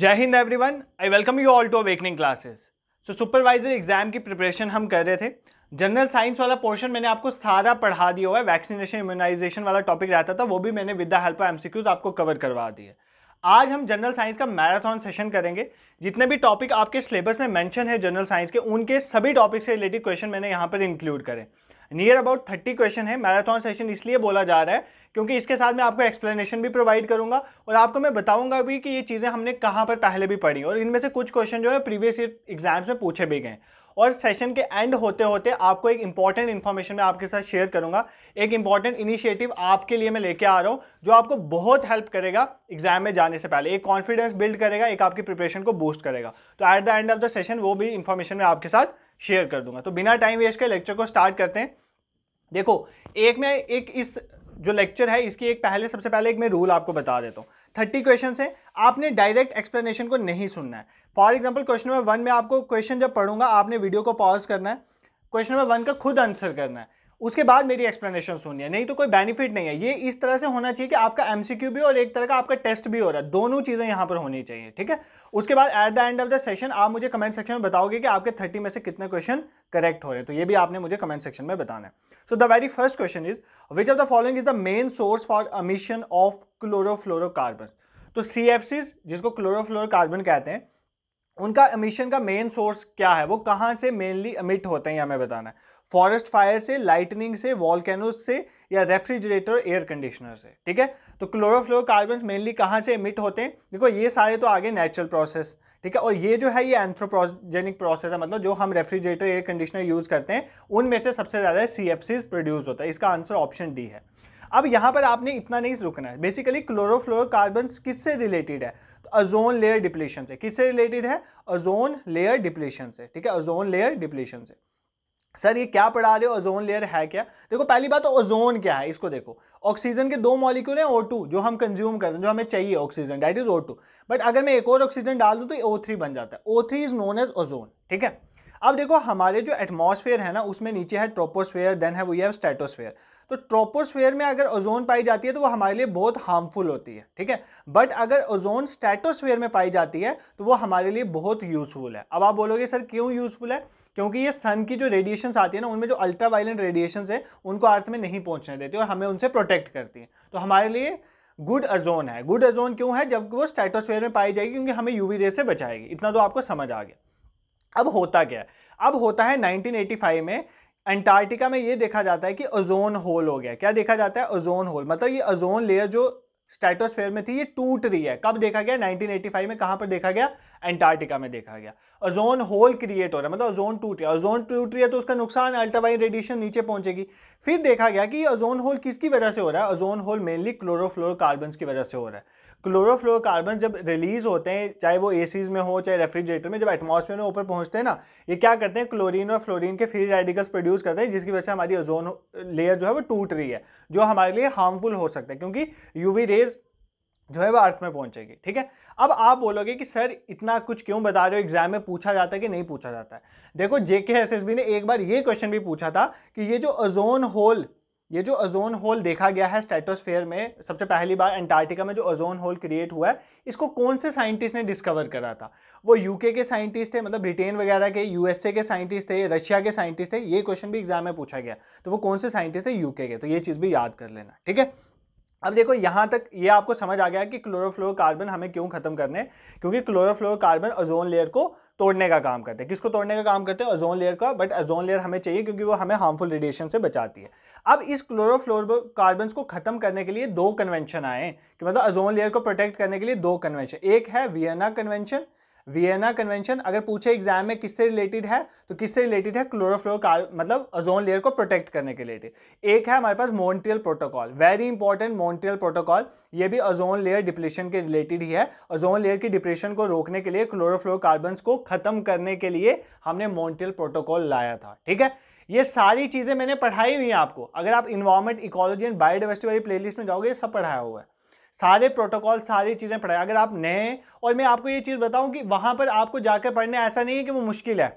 जय हिंद everyone I welcome you all to awakening classes so supervisor exam की preparation हम कर रहे थे जनरल साइंस वाला पोर्शन मैंने आपको सारा पढ़ा दिया हुआ है वैक्सीनेशन इम्यूनाइजेशन वाला टॉपिक रहता था वो भी मैंने with the help of MCQs आपको कवर करवा दिए आज हम जनरल साइंस का मैराथन सेशन करेंगे जितने भी टॉपिक आपके सिलेबस में मेंशन है जनरल साइंस के उनके सभी टॉपिक से रिलेटेड क्वेश्चन मैंने यहाँ पर इंक्लूड करें नियर अबाउट थर्टी क्वेश्चन है मैराथन सेशन इसलिए बोला जा रहा है क्योंकि इसके साथ मैं आपको एक्सप्लेनेशन भी प्रोवाइड करूंगा और आपको मैं बताऊंगा भी कि ये चीज़ें हमने कहाँ पर पहले भी पढ़ी और इनमें से कुछ क्वेश्चन जो है प्रीवियस ईयर एग्जाम्स में पूछे भी गए और सेशन के एंड होते होते आपको एक इंपॉर्टेंट इन्फॉर्मेशन मैं आपके साथ शेयर करूंगा एक इंपॉर्टेंट इनिशिएटिव आपके लिए मैं लेके आ रहा हूँ जो आपको बहुत हेल्प करेगा एग्जाम में जाने से पहले एक कॉन्फिडेंस बिल्ड करेगा एक आपकी प्रिपरेशन को बूस्ट करेगा तो at the end of the session वो भी इन्फॉर्मेशन मैं आपके साथ शेयर कर दूंगा तो बिना टाइम वेस्ट के लेक्चर को स्टार्ट करते हैं देखो एक मैं एक इस जो लेक्चर है इसकी एक पहले सबसे पहले एक मैं रूल आपको बता देता हूँ थर्टी क्वेश्चन है आपने डायरेक्ट एक्सप्लेनेशन को नहीं सुनना है for example question number one में आपको क्वेश्चन जब पढ़ूंगा आपने वीडियो को पॉज करना है क्वेश्चन नंबर वन का खुद आंसर करना है उसके बाद मेरी एक्सप्लेनेशन सुनिए नहीं तो कोई बेनिफिट नहीं है ये इस तरह से होना चाहिए कि आपका एमसीक्यू भी और एक तरह का आपका टेस्ट भी हो रहा है दोनों चीज़ें यहां पर होनी चाहिए ठीक है उसके बाद at the end of the session आप मुझे कमेंट सेक्शन में बताओगे कि आपके थर्टी में से कितने क्वेश्चन करेक्ट हो रहे हैं तो ये भी आपने मुझे कमेंट सेक्शन में बताना है so the very first question is which of the following is the main source for emission of chlorofluorocarbon तो सी जिसको क्लोरोफ्लोरोकार्बन कहते हैं उनका अमिशन का मेन सोर्स क्या है वो कहाँ से मेनली अमिट होते हैं हमें बताना है फॉरेस्ट फायर से लाइटनिंग से वॉलकैनोज से या रेफ्रिजरेटर एयर कंडीशनर से ठीक है तो क्लोरोफ्लोरोकार्बन मेनली कहाँ से इमिट होते हैं देखो ये सारे तो आगे नेचुरल प्रोसेस ठीक है और ये जो है ये एंथ्रोप्रोजेनिक प्रोसेस है मतलब जो हम रेफ्रिजरेटर एयर कंडीशनर यूज़ करते हैं उनमें से सबसे ज़्यादा सी एफ प्रोड्यूस होता है इसका आंसर ऑप्शन डी है अब यहाँ पर आपने इतना नहीं रुकना है बेसिकली क्लोरोफ्लोरोकार्बन किससे रिलेटेड है तो अजोन लेयर डिप्लेशन से किससे रिलेटेड है अजोन लेयर डिप्लेशन से ठीक है अजोन लेयर डिप्लेशन से सर ये क्या पढ़ा रहे हो ओजोन लेयर है क्या देखो पहली बात तो ओजोन क्या है इसको देखो ऑक्सीजन के दो मॉलिक्यूल हैं ओ टू जो हम कंज्यूम करते हैं जो हमें चाहिए oxygen that is O two but अगर मैं एक और ऑक्सीजन डाल दूँ तो ओ थ्री बन जाता है O three is known as ozone ठीक है अब देखो हमारे जो एटमोसफेयर है ना उसमें नीचे है ट्रोपोस्फेयर देन है वो ये है स्टेटोस्फेयर तो ट्रोपोस्फेयर में अगर ओजोन पाई जाती है तो वो हमारे लिए बहुत हार्मफुल होती है ठीक है बट अगर ओजोन स्टेटोस्फेयर में पाई जाती है तो वो हमारे लिए बहुत यूजफुल है अब आप बोलोगे सर क्यों यूजफुल है क्योंकि ये सन की जो रेडिएशन आती है ना उनमें जो अल्ट्रा वायलेंट रेडिएशन है उनको अर्थ में नहीं पहुंचने देती और हमें उनसे प्रोटेक्ट करती है तो हमारे लिए गुड अजोन है गुड अजोन क्यों है जब वो स्टेटोस्फेयर में पाई जाएगी क्योंकि हमें यूवी रे से बचाएगी इतना तो आपको समझ आ गया अब होता क्या है अब होता है नाइनटीन में अंटार्कटिका में ये देखा जाता है कि ओजोन होल हो गया क्या देखा जाता है ओजोन होल मतलब ये ओजोन लेयर जो स्टेटोस्फेयर में थी ये टूट रही है कब देखा गया 1985 में कहाँ पर देखा गया एंटार्क्टिका में देखा गया ओजोन होल क्रिएट हो रहा है मतलब ओजोन टूट रहा है ओजोन टूट रही है तो उसका नुकसान अल्ट्रावाइन रेडिएशन नीचे पहुंचेगी फिर देखा गया कि ओजोन होल किसकी वजह से हो रहा है ओजोन होल मेनली क्लोरोफ्लोरोकार्बन की वजह से हो रहा है क्लोरोफ्लोरोकार्बन जब रिलीज होते हैं चाहे वो एसीज में हो चाहे रेफ्रिजरेटर में जब एटमोसफेयर में ऊपर पहुंचते हैं ना ये क्या करते हैं क्लोरीन और फ्लोरीन के फ्री रेडिकल्स प्रोड्यूस करते हैं जिसकी वजह से हमारी ओजोन लेयर जो है वो टूट रही है जो हमारे लिए हार्मफुल हो सकता है क्योंकि यूवी रेज जो है वह अर्थ में पहुंचेगी ठीक है अब आप बोलोगे कि सर इतना कुछ क्यों बता रहे हो एग्जाम में पूछा जाता है कि नहीं पूछा जाता है देखो जेके बी ने एक बार ये क्वेश्चन भी पूछा था कि ये जो ओजोन होल ये जो ओजोन होल देखा गया है स्टेटोस्फेयर में सबसे पहली बार एंटार्टिका में जो ओजोन होल क्रिएट हुआ है इसको कौन से साइंटिस्ट ने डिस्कवर करा था वो यूके के साइंटिस्ट थे मतलब ब्रिटेन वगैरह के यूएसए के साइंटिस्ट थे रशिया के साइंटिस्ट थे ये क्वेश्चन भी एग्जाम में पूछा गया तो वो कौन से साइंटिस्ट थे यूके के तो ये चीज़ भी याद कर लेना ठीक है अब देखो यहाँ तक ये आपको समझ आ गया कि क्लोरोफ्लोरोकार्बन हमें क्यों खत्म करने क्योंकि क्लोरोफ्लोरोकार्बन ओजोन लेयर को तोड़ने का काम करते हैं किसको तोड़ने का काम करते हैं ओजोन लेयर का बट ओजोन लेयर हमें चाहिए क्योंकि वो हमें हार्मफुल रेडिएशन से बचाती है अब इस क्लोरोफ्लोरोकार्बन को खत्म करने के लिए दो कन्वेंशन आए कि मतलब ओजोन लेयर को प्रोटेक्ट करने के लिए दो कन्वेंशन एक है वियना कन्वेंशन वियना कन्वेंशन अगर पूछे एग्जाम में किससे रिलेटेड है तो किससे रिलेटेड है क्लोरोफ्लोर मतलब ओजोन लेयर को प्रोटेक्ट करने के रिलेटेड एक है हमारे पास Montreal protocol very important Montreal protocol ये भी ओजोन लेयर डिप्रेशन के रिलेटेड ही है ओजोन लेयर की डिप्रेशन को रोकने के लिए क्लोरोफ्लोर को खत्म करने के लिए हमने मोन्ट्रियल प्रोटोकॉल लाया था ठीक है ये सारी चीज़ें मैंने पढ़ाई हुई हैं आपको अगर आप इन्वायरमेंट इकोलॉजी एंड बायोडाइवर्सिटी वाली प्लेलिस्ट में जाओगे ये सब पढ़ाया हुआ है सारे प्रोटोकॉल सारी चीज़ें पढ़ाए अगर आप नए हैं और मैं आपको ये चीज़ बताऊं कि वहाँ पर आपको जाकर पढ़ने ऐसा नहीं है कि वो मुश्किल है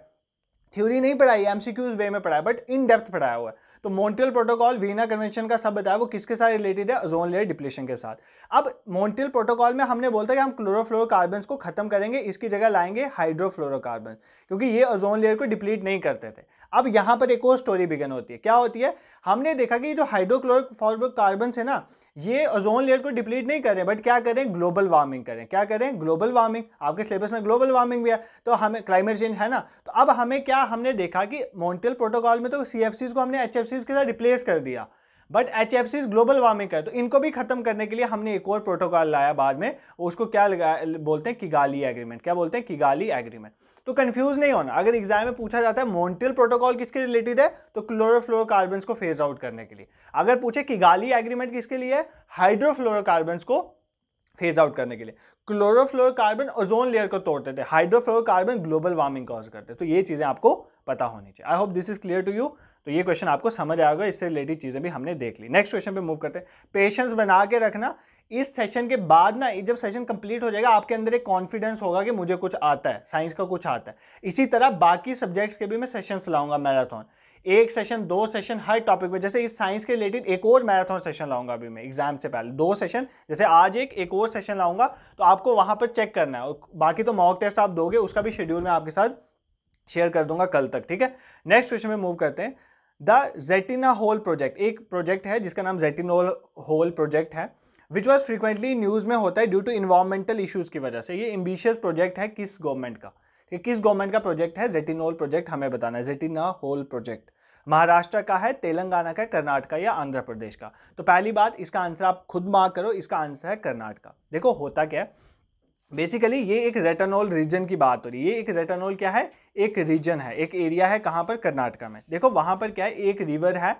थ्योरी नहीं पढ़ाई एम सी क्यूज वे में पढ़ाया बट इन डेप्थ पढ़ाया हुआ है तो मॉन्ट्रियल प्रोटोकॉल वीना कन्वेंशन का सब बताया वो किसके साथ रिलेटेड है ओजोन लेयर डिप्लेशन के साथ अब मॉन्ट्रियल प्रोटोकॉल में हमने बोलता है कि हम क्लोरोफ्लोरोकार्बन्स को खत्म करेंगे इसकी जगह लाएंगे हाइड्रोफ्लोरोकार्बन क्योंकि ये ओजोन लेयर को डिप्लीट नहीं करते थे अब यहाँ पर एक और स्टोरी बिगन होती है क्या होती है हमने देखा कि जो हाइड्रोक्लोरोफ्लोरोकार्बन्स है ना ये ओजोन लेयर को डिप्लीट नहीं करें बट क्या करें ग्लोबल वार्मिंग करें क्या करें ग्लोबल वार्मिंग आपके सिलेबस में ग्लोबल वार्मिंग भी है तो हमें क्लाइमेट चेंज है ना तो अब हमें क्या हमने देखा कि मोन्टेल प्रोटोकॉल में तो सी को हमने एच एच के साथ रिप्लेस कर दिया but H F Cs global warming है तो इनको भी खत्म करने के लिए हमने एक और प्रोटोकॉल लाया बाद में उसको क्या लगा बोलते हैं किगाली एग्रीमेंट क्या बोलते हैं किगाली एग्रीमेंट तो कंफ्यूज नहीं होना अगर एग्जाम में पूछा जाता है मोन्टियल प्रोटोकॉल किसके रिलेटेड है तो क्लोरोफ्लोरोकार्बन्स को फेज आउट करने के लिए अगर पूछे किगाली एग्रीमेंट किसके लिए है हाइड्रोफ्लोरोकार्बन्स को फेज आउट करने के लिए क्लोरोफ्लोरोकार्बन ओजोन लेयर को तोड़ते थे हाइड्रोफ्लोरोकार्बन ग्लोबल वार्मिंग कॉज करते तो ये चीज़ें आपको पता होनी चाहिए I hope this is clear to you तो ये क्वेश्चन आपको समझ आएगा इससे रिलेटेड चीज़ें भी हमने देख ली नेक्स्ट क्वेश्चन पे मूव करते हैं पेशेंस बना के रखना इस सेशन के बाद ना जब सेशन कंप्लीट हो जाएगा आपके अंदर एक कॉन्फिडेंस होगा कि मुझे कुछ आता है साइंस का कुछ आता है इसी तरह बाकी सब्जेक्ट्स के भी मैं सेशन लाऊंगा मैराथन एक सेशन दो सेशन हर टॉपिक पे जैसे इस साइंस के रिलेटेड एक और मैराथन सेशन लाऊंगा अभी मैं एग्जाम से पहले दो सेशन जैसे आज एक एक और सेशन लाऊंगा तो आपको वहां पर चेक करना है बाकी तो मॉक टेस्ट आप दोगे उसका भी शेड्यूल मैं आपके साथ शेयर कर दूंगा कल तक ठीक है नेक्स्ट क्वेश्चन में मूव करते हैं द जेटिना होल प्रोजेक्ट एक प्रोजेक्ट है जिसका नाम जेटिनोल होल प्रोजेक्ट है विच वॉज फ्रिक्वेंटली न्यूज़ में होता है ड्यू टू इन्वायरमेंटल इशूज़ की वजह से ये एम्बिशियस प्रोजेक्ट है किस गवर्नमेंट का कि किस गवर्नमेंट का प्रोजेक्ट है जेटिनोल प्रोजेक्ट हमें बताना है जेटिना होल प्रोजेक्ट महाराष्ट्र का है तेलंगाना का कर्नाटका या आंध्र प्रदेश का तो पहली बात इसका आंसर आप खुद मार्क करो इसका आंसर है कर्नाटका देखो होता क्या है बेसिकली ये एक जेटानोल रीजन की बात हो रही है ये एक जेटानोल क्या है एक रीजन है एक एरिया है कहाँ पर कर्नाटका में देखो वहाँ पर क्या है एक रिवर है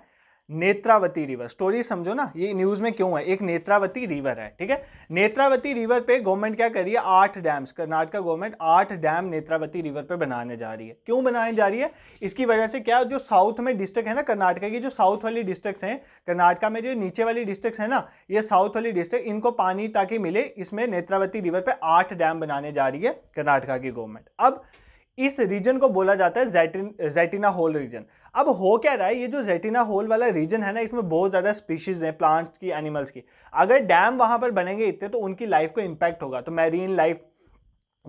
नेत्रावती रिवर स्टोरी समझो ना ये न्यूज में क्यों है एक नेत्रावती रिवर है ठीक है नेत्रावती रिवर पे गवर्नमेंट क्या कर रही है आठ डैम्स कर्नाटका गवर्नमेंट आठ डैम नेत्रावती रिवर पे बनाने जा रही है क्यों बनाने जा रही है इसकी वजह से क्या जो साउथ में डिस्ट्रिक्ट है ना कर्नाटका की जो साउथ वाली डिस्ट्रिक्ट है कर्नाटका में जो नीचे वाली डिस्ट्रिक्ट है ना ये साउथ वाली डिस्ट्रिक्ट इनको पानी ताकि मिले इसमें नेत्रावती रिवर पर आठ डैम बनाने जा रही है कर्नाटका की गवर्नमेंट अब इस रीजन को बोला जाता है जैटिन जैटिना होल रीजन अब हो क्या रहा है ये जो जैटिना होल वाला रीजन है ना इसमें बहुत ज़्यादा स्पीशीज़ हैं प्लांट्स की एनिमल्स की अगर डैम वहाँ पर बनेंगे इतने तो उनकी लाइफ को इम्पैक्ट होगा तो मैरीन लाइफ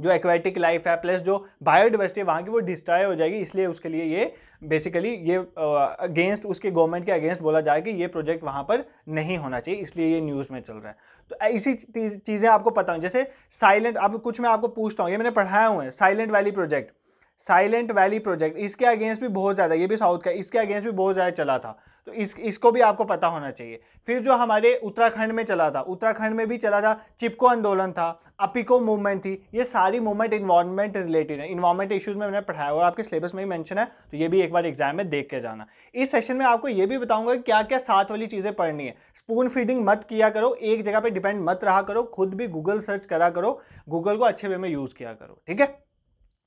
जो एक्वेटिक लाइफ है प्लस जो बायोडिवर्सिटी वहाँ की वो डिस्ट्रॉय हो जाएगी इसलिए उसके लिए ये बेसिकली ये अगेंस्ट uh, उसके गवर्नमेंट के अगेंस्ट बोला जाए कि ये प्रोजेक्ट वहाँ पर नहीं होना चाहिए इसलिए ये न्यूज़ में चल रहा है तो इसी चीज़ें आपको पता हूँ जैसे साइलेंट अब कुछ मैं आपको पूछता हूँ ये मैंने पढ़ाया हुआ है silent valley project silent valley project इसके अगेंस्ट भी बहुत ज़्यादा ये भी साउथ का इसके अगेंस्ट भी बहुत ज़्यादा चला था तो इस इसको भी आपको पता होना चाहिए फिर जो हमारे उत्तराखंड में चला था उत्तराखंड में भी चला था चिपको आंदोलन था अपिको मूवमेंट थी ये सारी मूवमेंट इन्वायरमेंट रिलेटेड है इन्वायरमेंट इश्यूज में मैंने पढ़ाया हुआ आपके सिलेबस में ही मैंशन है तो ये भी एक बार एग्जाम में देख के जाना इस सेशन में आपको ये भी बताऊंगा कि क्या क्या साथ वाली चीज़ें पढ़नी है स्पून फीडिंग मत किया करो एक जगह पर डिपेंड मत रहा करो खुद भी गूगल सर्च करा करो गूगल को अच्छे वे में यूज़ किया करो ठीक है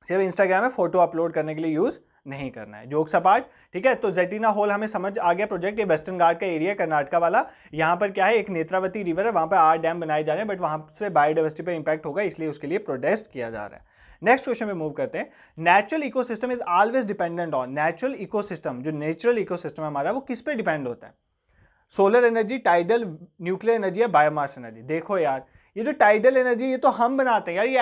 सिर्फ इंस्टाग्राम में फोटो अपलोड करने के लिए यूज़ नहीं करना है जोक्स अपार्ट ठीक है तो जेटिना होल हमें समझ आ गया प्रोजेक्ट ये वेस्टर्न गार्ड का एरिया कर्नाटका वाला यहाँ पर क्या है एक नेत्रावती रिवर है वहाँ पर आठ डैम बनाए जा रहे हैं बट वहाँ से बायोडाइवर्सिटी पर इंपैक्ट होगा इसलिए उसके लिए प्रोटेस्ट किया जा रहा है नेक्स्ट क्वेश्चन में मूव करते हैं natural ecosystem is always dependent on natural ecosystem जो नेचुरल इकोसिस्टम हमारा वो किस पे डिपेंड होता है solar energy tidal nuclear energy या बायोमास एनर्जी देखो यार ये जो टाइडल एनर्जी ये तो हम बनाते हैं यार ये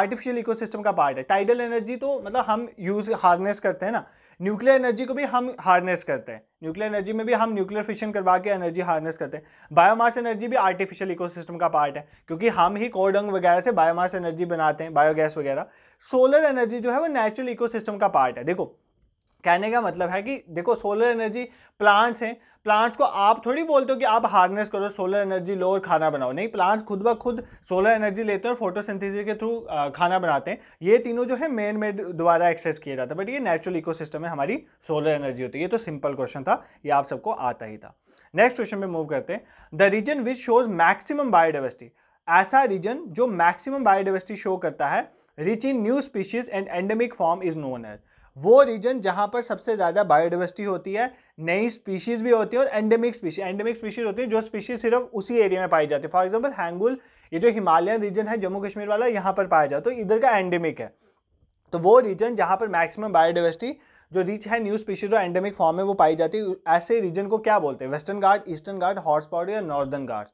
आर्टिफिशियल इकोसिस्टम का पार्ट है टाइडल एनर्जी तो मतलब हम यूज हार्नेस करते हैं ना न्यूक्लियर एनर्जी को भी हम हार्नेस करते हैं न्यूक्लियर एनर्जी में भी हम न्यूक्लियर फिशन करवा के एनर्जी हार्नेस करते हैं बायोमास एनर्जी भी आर्टिफिशियल इकोसिस्टम का पार्ट है क्योंकि हम ही कोडंग वगैरह से बायोमास एनर्जी बनाते हैं बायोगैस वगैरह सोलर एनर्जी जो है वो नेचुरल इकोसिस्टम का पार्ट है देखो कहने का मतलब है कि देखो सोलर एनर्जी प्लांट्स हैं प्लांट्स को आप थोड़ी बोलते हो कि आप हार्नेस करो सोलर एनर्जी लो और खाना बनाओ नहीं प्लांट्स खुद ब खुद सोलर एनर्जी लेते हैं और फोटोसिंथेसिस के थ्रू खाना बनाते हैं ये तीनों जो है मेन मेड द्वारा एक्सेस किया जाता है बट ये नेचुरल इकोसिस्टम है हमारी सोलर एनर्जी होती है ये तो सिंपल क्वेश्चन था ये आप सबको आता ही था नेक्स्ट क्वेश्चन में मूव करते हैं the region which shows maximum biodiversity ऐसा रीजन जो मैक्सिमम बायोडाइवर्सिटी शो करता है rich in new species and endemic form is known as वो रीजन जहाँ पर सबसे ज़्यादा बायोडाइवर्सिटी होती है नई स्पीशीज़ भी होती है और एंडेमिक स्पीशीज एंडेमिक स्पीशीज़ होती है जो स्पीशीज़ सिर्फ उसी एरिया में पाई जाती है फॉर एग्जाम्पल हैंगुल ये जो हिमालयन रीजन है जम्मू कश्मीर वाला यहाँ पर पाया जाता है तो इधर का एंडेमिक है तो वो रीजन जहाँ पर मैक्सिमम बायोडाइवर्सिटी जो रिच है न्यू स्पीशीज और एंडेमिक फॉर्म में वो पाई जाती है ऐसे रीजन को क्या बोलते हैं western Ghat eastern Ghat hotspot या नॉर्दर्न घाट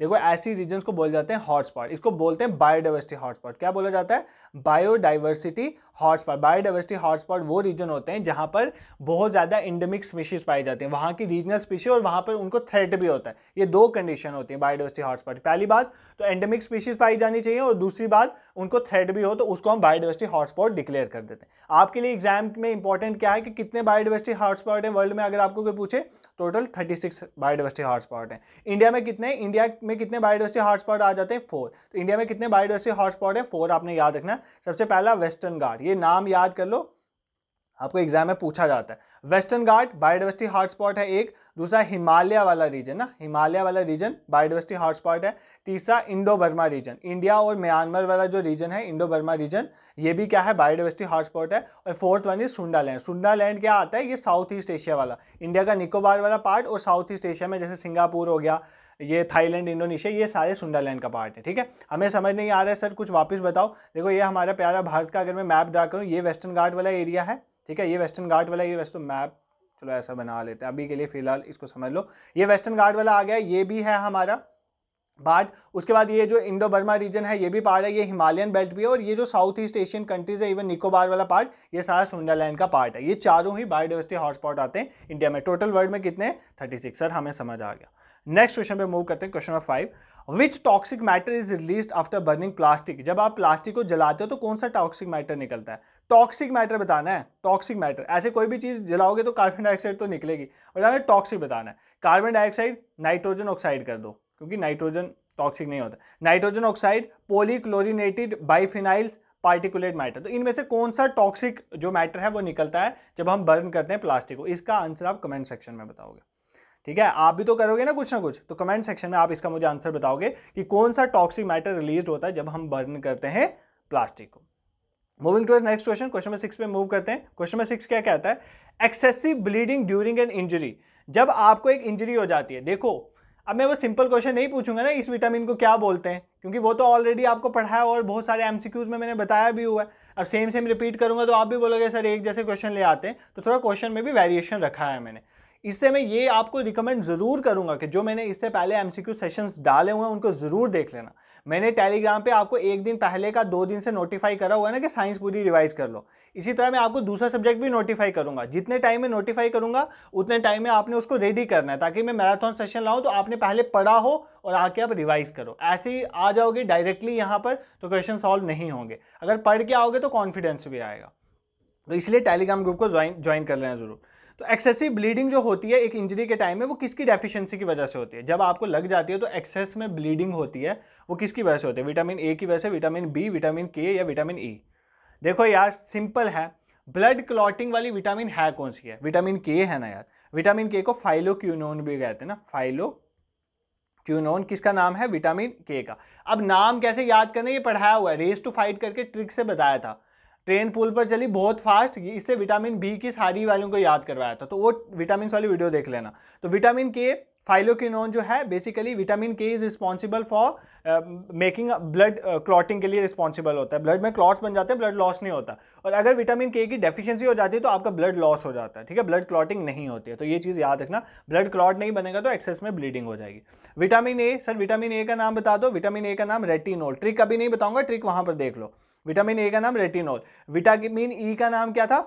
देखो ऐसी रीजन को बोल जाते हैं हॉटस्पॉट इसको बोलते हैं बायोडाइवर्सिटी हॉटस्पॉट क्या बोला जाता है बायोडाइवर्सिटी हॉटस्पॉट बायोडाइवर्सिटी हॉटस्पॉट वो रीजन होते हैं जहां पर बहुत ज़्यादा इंडेमिक स्पीशीज पाई जाती हैं वहाँ की रीजनल स्पीशीज और वहाँ पर उनको थ्रेट भी होता है ये दो कंडीशन होती है बायोडाइवर्सिटी हॉटस्पॉट पहली बात तो एंडेमिक स्पीशीज पाई जानी चाहिए और दूसरी बात उनको थ्रेड भी हो तो उसको हम बायोडिवर्सिटी हॉटस्पॉट डिक्लेयर कर देते हैं आपके लिए एग्जाम में इंपॉर्टेंट क्या है कि कितने बायोडिवर्सिटी हॉटस्पॉट है वर्ल्ड में अगर आपको कोई पूछे total thirty six biodiversity hotspot है इंडिया में कितने इंडिया में कितने बायोडिवर्सिटी हॉटस्पॉट आ जाते हैं फोर तो इंडिया में कितने बायोडिवर्सिटी हॉटस्पॉट है फोर आपने याद रखना सबसे पहला वेस्टर्न गार्ड ये नाम याद कर लो आपको एग्जाम में पूछा जाता है वेस्टर्न घाट बायोडावर्सिटी हॉटस्पॉट है एक दूसरा हिमालय वाला रीजन ना हिमालय वाला रीजन बायोडावर्सिटी हॉटस्पॉट है तीसरा इंडो बर्मा रीजन इंडिया और म्यांमार वाला जो रीजन है इंडो बर्मा रीजन ये भी क्या है बायोडावर्सिटी हॉटस्पॉट है और fourth one is Sundaland land Sunda land क्या आता है ये साउथ ईस्ट एशिया वाला इंडिया का निकोबार वाला पार्ट और साउथ ईस्ट एशिया में जैसे सिंगापुर हो गया ये थाईलैंड इंडोनेशिया ये सारे सुंडालैंड का पार्ट है ठीक है हमें समझ नहीं आ रहा है सर कुछ वापस बताओ देखो ये हमारा प्यारा भारत का अगर मैं मैप ड्रा करूँ ये वेस्टर्न घाट वाला एरिया है ठीक है ये वेस्टर्न घाट वाला ये तो मैप चलो ऐसा बना लेते हैं अभी के लिए फिलहाल इसको समझ लो ये वेस्टर्न घाट वाला आ गया ये भी है हमारा पार्ट उसके बाद ये जो इंडो बर्मा रीजन है ये भी पार्ट है ये हिमालयन बेल्ट भी है और ये जो साउथ ईस्ट एशियन कंट्रीज है इवन निकोबार वाला पार्ट ये सारा सुंडरलैंड का पार्ट है ये चारों ही बायोडाइवर्सिटी हॉटस्पॉट आते हैं इंडिया में टोटल वर्ल्ड में कितने थर्टी सिक्स सर हमें समझ आ गया नेक्स्ट क्वेश्चन पे मूव करते हैं question number five which toxic matter is release after burning plastic जब आप प्लास्टिक को जलाते हो तो कौन सा टॉक्सिक मैटर निकलता है टॉक्सिक मैटर बताना है टॉक्सिक मैटर ऐसे कोई भी चीज़ जलाओगे तो कार्बन डाइऑक्साइड तो निकलेगी और हमें टॉक्सिक बताना है कार्बन डाइऑक्साइड नाइट्रोजन ऑक्साइड कर दो क्योंकि नाइट्रोजन टॉक्सिक नहीं होता nitrogen oxide polychlorinated biphenyls particulate matter तो इनमें से कौन सा टॉक्सिक जो मैटर है वो निकलता है जब हम बर्न करते हैं प्लास्टिक को इसका आंसर आप कमेंट सेक्शन में बताओगे ठीक है आप भी तो करोगे ना कुछ ना कुछ तो कमेंट सेक्शन में आप इसका मुझे आंसर बताओगे कि कौन सा टॉक्सिक मैटर रिलीज होता है जब हम बर्न करते हैं प्लास्टिक को moving towards next question question number six पे मूव करते हैं क्वेश्चन नंबर सिक्स क्या कहता है excessive bleeding during an injury जब आपको एक इंजरी हो जाती है देखो अब मैं वो सिंपल क्वेश्चन नहीं पूछूंगा ना इस विटामिन को क्या बोलते हैं क्योंकि वो तो ऑलरेडी आपको पढ़ाया और बहुत सारे एमसीक्यूज में मैंने बताया भी हुआ है अब सेम सेम रिपीट करूंगा तो आप भी बोलोगे सर एक जैसे क्वेश्चन ले आते हैं तो थोड़ा क्वेश्चन में भी वेरिएशन रखा है मैंने इससे मैं ये आपको रिकमेंड ज़रूर करूंगा कि जो मैंने इससे पहले एम सी क्यू सेशंस डाले हुए हैं उनको ज़रूर देख लेना मैंने टेलीग्राम पे आपको एक दिन पहले का दो दिन से नोटिफाई करा हुआ है ना कि साइंस पूरी रिवाइज कर लो इसी तरह मैं आपको दूसरा सब्जेक्ट भी नोटिफाई करूंगा जितने टाइम में नोटिफाई करूंगा उतने टाइम में आपने उसको रेडी करना है ताकि मैं मैराथन सेशन लाऊँ तो आपने पहले पढ़ा हो और आके आप रिवाइज करो ऐसे ही आ जाओगे डायरेक्टली यहाँ पर तो क्वेश्चन सॉल्व नहीं होंगे अगर पढ़ के आओगे तो कॉन्फिडेंस भी आएगा तो इसलिए टेलीग्राम ग्रुप को ज्वाइन ज्वाइन कर लेना ज़रूर तो एक्सेसिव ब्लीडिंग जो होती है एक इंजरी के टाइम में वो किसकी डेफिशिएंसी की वजह से होती है जब आपको लग जाती है तो एक्सेस में ब्लीडिंग होती है वो किसकी वजह से होती है विटामिन ए की वजह से विटामिन बी विटामिन के या विटामिन ई e. देखो यार सिंपल है ब्लड क्लॉटिंग वाली विटामिन है कौन सी है विटामिन के है ना यार विटामिन के को क्यूनोन भी कहते हैं ना फाइलो क्यूनोन किसका नाम है विटामिन के का अब नाम कैसे याद करना ये पढ़ाया हुआ है रेस टू फाइट करके ट्रिक से बताया था ट्रेन पुल पर चली बहुत फास्ट इससे विटामिन बी की सारी वालों को याद करवाया था तो वो विटामिन वाली वीडियो देख लेना तो विटामिन के फाइलोकिनोन जो है basically vitamin K is responsible for making blood clotting के लिए रिस्पॉन्सिबल होता है ब्लड में क्लॉट्स बन जाते हैं ब्लड लॉस नहीं होता और अगर विटामिन के की डेफिशिएंसी हो जाती है तो आपका ब्लड लॉस हो जाता है ठीक है ब्लड क्लॉटिंग नहीं होती है तो ये चीज़ याद रखना ब्लड क्लॉट नहीं बनेगा तो एक्सेस में ब्लीडिंग हो जाएगी vitamin A sir vitamin A का नाम बता दो विटामिन ए का नाम रेटिनोल ट्रिक अभी नहीं बताऊंगा ट्रिक वहां पर देख लो विटामिन ए का नाम रेटिनोल विटामिन ई का नाम क्या था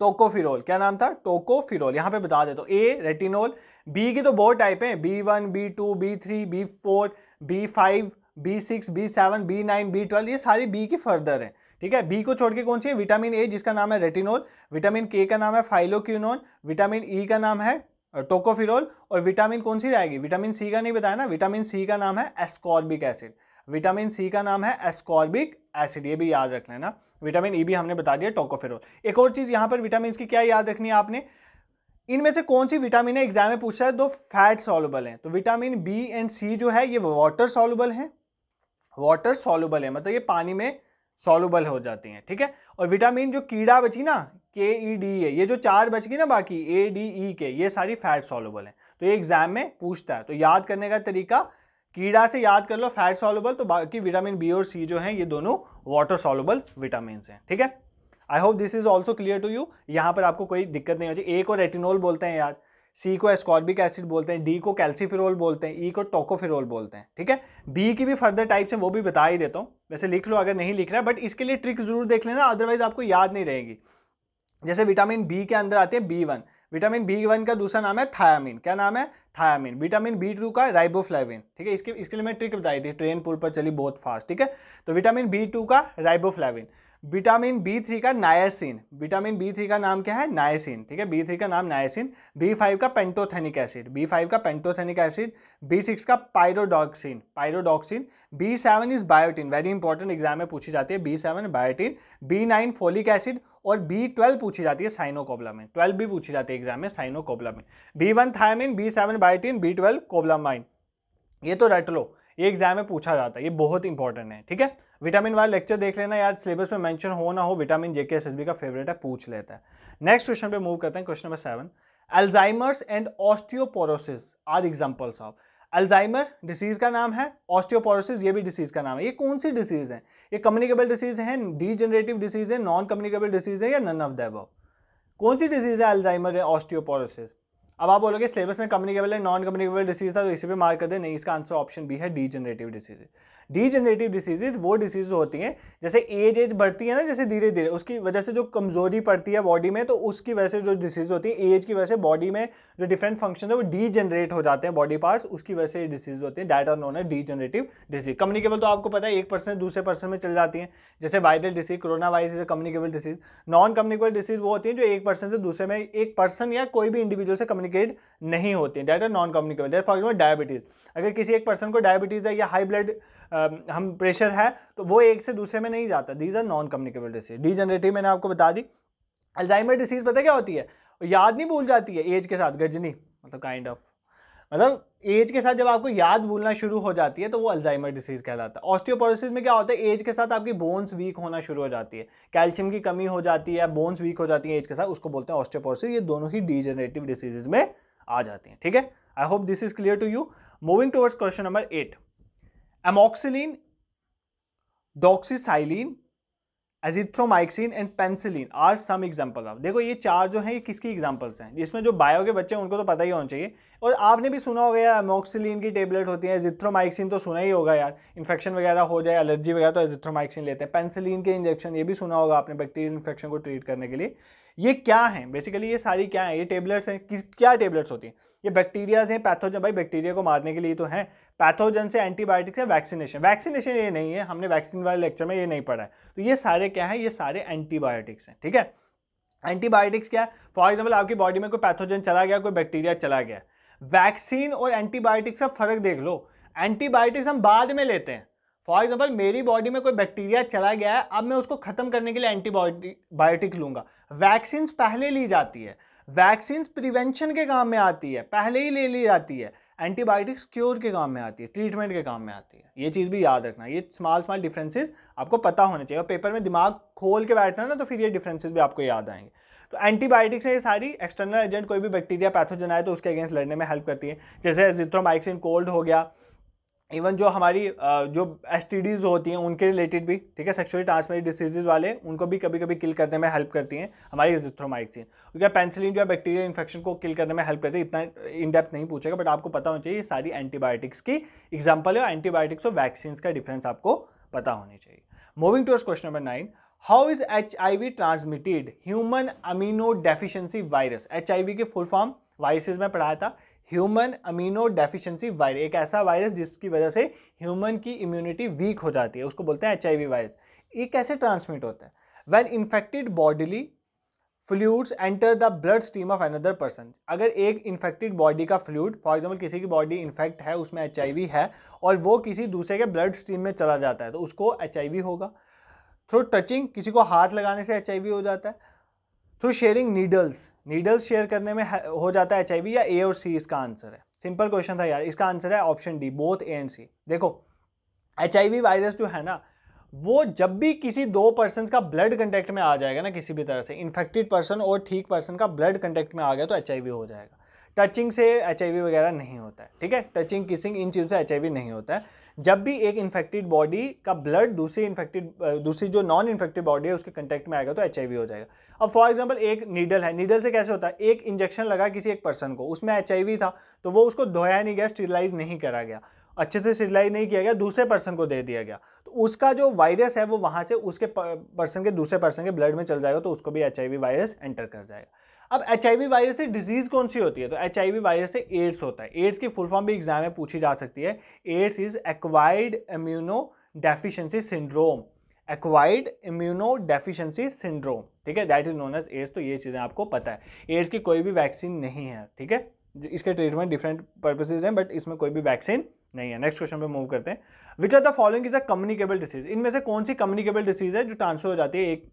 टोकोफिरोल क्या नाम था टोकोफिरोल यहाँ पे बता दे तो ए रेटिनोल बी की तो बहुत टाइप हैं B one B two B three B four B five B six B seven B nine B twelve ये सारी बी की फर्दर है ठीक है बी को छोड़ के कौन सी है विटामिन ए जिसका नाम है रेटिनोल विटामिन के का नाम है फाइलोक्यूनोन विटामिन ई e का नाम है टोकोफिरोल और विटामिन कौन सी रहेगी विटामिन सी का नहीं बताया ना विटामिन सी का नाम है एस्कॉर्बिक एसिड विटामिन सी का नाम है एस्कॉर्बिक एसिड ये भी याद रख लेना विटामिन ई e भी हमने बता दिया टोकोफिरोल एक और चीज़ यहाँ पर विटामिन की क्या याद रखनी है आपने इनमें से कौन सी विटामिन है एग्जाम में पूछा है दो फैट सॉल्युबल हैं तो विटामिन बी एंड सी जो है ये वाटर सॉल्युबल है वाटर सॉल्युबल है मतलब ये पानी में सॉल्युबल हो जाती हैं ठीक है और विटामिन जो कीड़ा बची ना के ई डी ए ये जो चार बच गई ना बाकी ए डी ई के ये सारी फैट सॉल्युबल हैं तो ये एग्जाम में पूछता है तो याद करने का तरीका कीड़ा से याद कर लो फैट सॉल्युबल तो बाकी विटामिन बी और सी जो है ये दोनों वाटर सॉल्युबल विटामिन हैं ठीक है I hope this is also clear to you यहाँ पर आपको कोई दिक्कत नहीं हो चाहिए ए को रेटिनोल बोलते हैं यार सी को एस्कॉर्बिक एसिड बोलते हैं डी को कैल्सीफिरोल बोलते हैं ई e को टोकोफिरोल बोलते हैं ठीक है बी की भी फर्दर टाइप्स हैं वो भी बता ही देता हूँ वैसे लिख लो अगर नहीं लिख रहा है बट इसके लिए ट्रिक जरूर देख लेना अदरवाइज आपको याद नहीं रहेगी जैसे विटामिन बी के अंदर आते हैं B one vitamin B one का दूसरा नाम है थायामिन क्या नाम है थायामिन विटामिन बी टू का राइबोफ्लाविन ठीक है इसके इसके लिए मैं ट्रिक बताई थी ट्रेन पुल पर चली बहुत फास्ट ठीक है तो विटामिन बी टू का राइबोफ्लाविन विटामिन बी थ्री का नायसिन विटामिन बी थ्री का नाम क्या है नायसिन ठीक है बी थ्री का नाम नायसिन बी फाइव का पेंटोथेनिक एसिड बी फाइव का पेंटोथेनिक एसिड बी सिक्स का pyridoxine pyridoxine B seven is biotin very important exam में पूछी जाती है B seven biotin B nine folic acid और बी ट्वेल्व पूछी जाती है साइनोकोबला में ट्वेल्व भी पूछी जाती है एग्जाम में साइनोकोबला में B one thiamine B seven biotin B twelve cobalamin ये तो रट लो ये एग्जाम में पूछा जाता है ये बहुत इंपॉर्टेंट है ठीक है विटामिन वाला लेक्चर देख लेना यार सिलेबस में मेंशन हो ना हो vitamin J K S S B का फेवरेट है पूछ लेता है नेक्स्ट क्वेश्चन पे मूव करते हैं question number seven Alzheimer's and osteoporosis are examples of Alzheimer disease का नाम है ऑस्टियोपोरोसिस ये भी डिसीज का नाम है ये कौन सी डिसीज है ये कम्युनिकेबल डिसीज है डीजनरेटिव डिसीज है नॉन कम्युनिकेबल डिसीज है या नन ऑफ दैबो कौन सी डिसीज है अल्जाइमर है ऑस्टियोपोरोसिस अब आप बोलोगे सिलेबस में कम्युनिकेबल है नॉन कम्युनिकेबल डिसीज था तो इसी पे मार्क कर दे नहीं इसका आंसर ऑप्शन बी है डीजनरेटिव डिसीज डीजनरेटिव डिसीजेज वो डिसीज होती हैं जैसे एज एज बढ़ती है ना जैसे धीरे धीरे उसकी वजह से जो कमजोरी पड़ती है बॉडी में तो उसकी वजह से जो डिसीज होती है एज की वजह से बॉडी में जो डिफरेंट फंक्शन है वो डीजनरेट हो जाते हैं बॉडी पार्ट्स उसकी वजह से डिसीज होती है डैट आर नोन है डीजनरेटिव डिसीज कम्युनिकेबल तो आपको पता है एक पर्सन दूसरे पर्सन में चल जाती है जैसे viral disease corona virus is communicable disease non communicable disease वो होती है जो एक पर्सन से दूसरे में एक पर्सन या कोई भी इंडिविजुअल से कम्युनिकेट नहीं होती है that are non communicable for example diabetes अगर किसी एक पर्सन को डायबिटीज़ है या हाई ब्लड हम प्रेशर है तो वो एक से दूसरे में नहीं जाता these are non communicable disease degenerative मैंने आपको बता दी अल्जाइमर डिसीज़ पता क्या होती है याद नहीं भूल जाती है एज के साथ गजनी मतलब काइंड ऑफ मतलब एज के साथ जब आपको याद भूलना शुरू हो जाती है तो वो अल्जाइमर डिसीज़ कहलाता है ऑस्टियोपोरोसिस में क्या होता है एज के साथ आपकी बोन्स वीक होना शुरू हो जाती है कैल्शियम की कमी हो जाती है बोन्स वीक हो जाती है एज के साथ उसको बोलते हैं ऑस्टियोपोरोसिस ये दोनों ही डिजेनरेटिव डिसीजेज में आ जाती हैं ठीक है I hope this is clear to you moving towards question number eight amoxicillin, doxycycline, azithromycin and penicillin are some examples of देखो ये चार जो हैं ये किसकी एग्जांपल्स हैं इसमें जो बायो के बच्चे हैं उनको तो पता ही होना चाहिए और आपने भी सुना होगा यार अमोक्सिलिन की टेबलेट होती है एजिथ्रोमाइक्सिन तो सुना ही होगा यार इन्फेक्शन वगैरह हो जाए एलर्जी वगैरह तो एजिथ्रोमाइक्सिन लेते हैं पेंसिलिन के इंजेक्शन ये भी सुना होगा आपने बैक्टीरियल इन्फेक्शन को ट्रीट करने के लिए ये क्या है बेसिकली ये सारी क्या है ये टेबलेट्स हैं किस क्या टेबलेट्स होती हैं ये बैक्टीरियाज हैं पैथोजन भाई बैक्टीरिया को मारने के लिए तो हैं पैथोजन से एंटीबायोटिक्स है वैक्सीनेशन वैक्सीनेशन ये नहीं है हमने वैक्सीन वाले लेक्चर में ये नहीं पढ़ा है तो ये सारे क्या है ये सारे एंटीबायोटिक्स हैं ठीक है एंटीबायोटिक्स क्या है फॉर एग्जाम्पल आपकी बॉडी में कोई पैथोजन चला गया कोई बैक्टीरिया चला गया वैक्सीन और एंटीबायोटिक्स का फर्क देख लो एंटीबायोटिक्स हम बाद में लेते हैं फॉर एग्जाम्पल मेरी बॉडी में कोई बैक्टीरिया चला गया है अब मैं उसको ख़त्म करने के लिए एंटीबायोटिक लूंगा लूँगा वैक्सीन्स पहले ली जाती है वैक्सीन्स प्रिवेंशन के काम में आती है पहले ही ले ली जाती है एंटीबायोटिक्स क्योर के काम में आती है ट्रीटमेंट के काम में आती है ये चीज़ भी याद रखना ये स्मॉल स्मॉल डिफरेंसेस आपको पता होने चाहिए और पेपर में दिमाग खोल के बैठना ना तो फिर ये डिफरेंसेस भी आपको याद आएंगे तो एंटीबायोटिक्स है ये सारी एक्सटर्नल एजेंट कोई भी बैक्टीरिया पैथोजन आए तो उसके अगेंस्ट लड़ने में हेल्प करती है जैसे जिथ्रोमाइक्सिन कोल्ड हो गया इवन जो हमारी जो एस होती हैं उनके रिलेटेड भी ठीक है सेक्सुअली ट्रांसमिटेड डिसीजेज वाले उनको भी कभी कभी किल करने में हेल्प करती हैं हमारी इजिथ्रोमाइक्सिन क्योंकि पेंसिलिन जो है बैक्टीरियल इन्फेक्शन को किल करने में हेल्प करती है इतना इन डेप्थ नहीं पूछेगा बट आपको पता होना चाहिए सारी एंटीबायोटिक्स की एग्जाम्पल है और एंटीबायोटिक्स और वैक्सीन का डिफरेंस आपको पता होनी चाहिए moving towards question number nine how is H I V transmitted human immuno deficiency virus H I V के फुल फॉर्म वायरसेज में पढ़ाया था ह्यूमन अमीनो डेफिशिएंसी वायरस एक ऐसा वायरस जिसकी वजह से ह्यूमन की इम्यूनिटी वीक हो जाती है उसको बोलते हैं एच वायरस ये कैसे ट्रांसमिट होता है when infected bodily fluids enter the blood stream of another person अगर एक इन्फेक्टेड बॉडी का फ्लूड फॉर एग्जाम्पल किसी की बॉडी इन्फेक्ट है उसमें एच है और वो किसी दूसरे के ब्लड स्ट्रीम में चला जाता है तो उसको एच होगा थ्रू टचिंग किसी को हाथ लगाने से एच हो जाता है through sharing needles needles share करने में हो जाता है एच या ए और सी इसका आंसर है सिंपल क्वेश्चन था यार इसका आंसर है option D both A and C देखो एच वायरस जो है ना वो जब भी किसी दो पर्सन का ब्लड कंटेक्ट में आ जाएगा ना किसी भी तरह से इन्फेक्टेड पर्सन और ठीक पर्सन का ब्लड कंटेक्ट में आ गया तो एच हो जाएगा टचिंग से एच वगैरह नहीं होता है ठीक है टचिंग किसिंग इन चीज़ों से एच नहीं होता है जब भी एक इन्फेक्टेड बॉडी का ब्लड दूसरी इन्फेक्टेड दूसरी जो नॉन इन्फेक्टेड बॉडी है उसके कंटेक्ट में आएगा तो एच हो जाएगा अब फॉर एग्जाम्पल एक नीडल है नीडल से कैसे होता है एक इंजेक्शन लगा किसी एक पर्सन को उसमें एच था तो वो उसको धोया नहीं गया स्टिलाइज नहीं करा गया अच्छे से स्टिलाइज नहीं किया गया दूसरे पर्सन को दे दिया गया तो उसका जो वायरस है वो वहाँ से उसके पर्सन के दूसरे पर्सन के ब्लड में चल जाएगा तो उसको भी एच वायरस एंटर कर जाएगा अब एच वायरस से डिजीज़ कौन सी होती है तो एच वायरस से एड्स होता है एड्स की फुल फॉर्म भी एग्जाम में पूछी जा सकती है AIDS is acquired immuno deficiency syndrome acquired immuno deficiency syndrome ठीक है that is known as AIDS तो ये चीज़ें आपको पता है एड्स की कोई भी वैक्सीन नहीं है ठीक है इसके ट्रीटमेंट डिफरेंट पर्पसेज हैं बट इसमें कोई भी वैक्सीन नहीं है नेक्स्ट क्वेश्चन पे मूव करते हैं which are the following is a communicable disease इनमें से कौन सी कम्युनिकेबल डिसीज है जो ट्रांसफर हो जाती है एक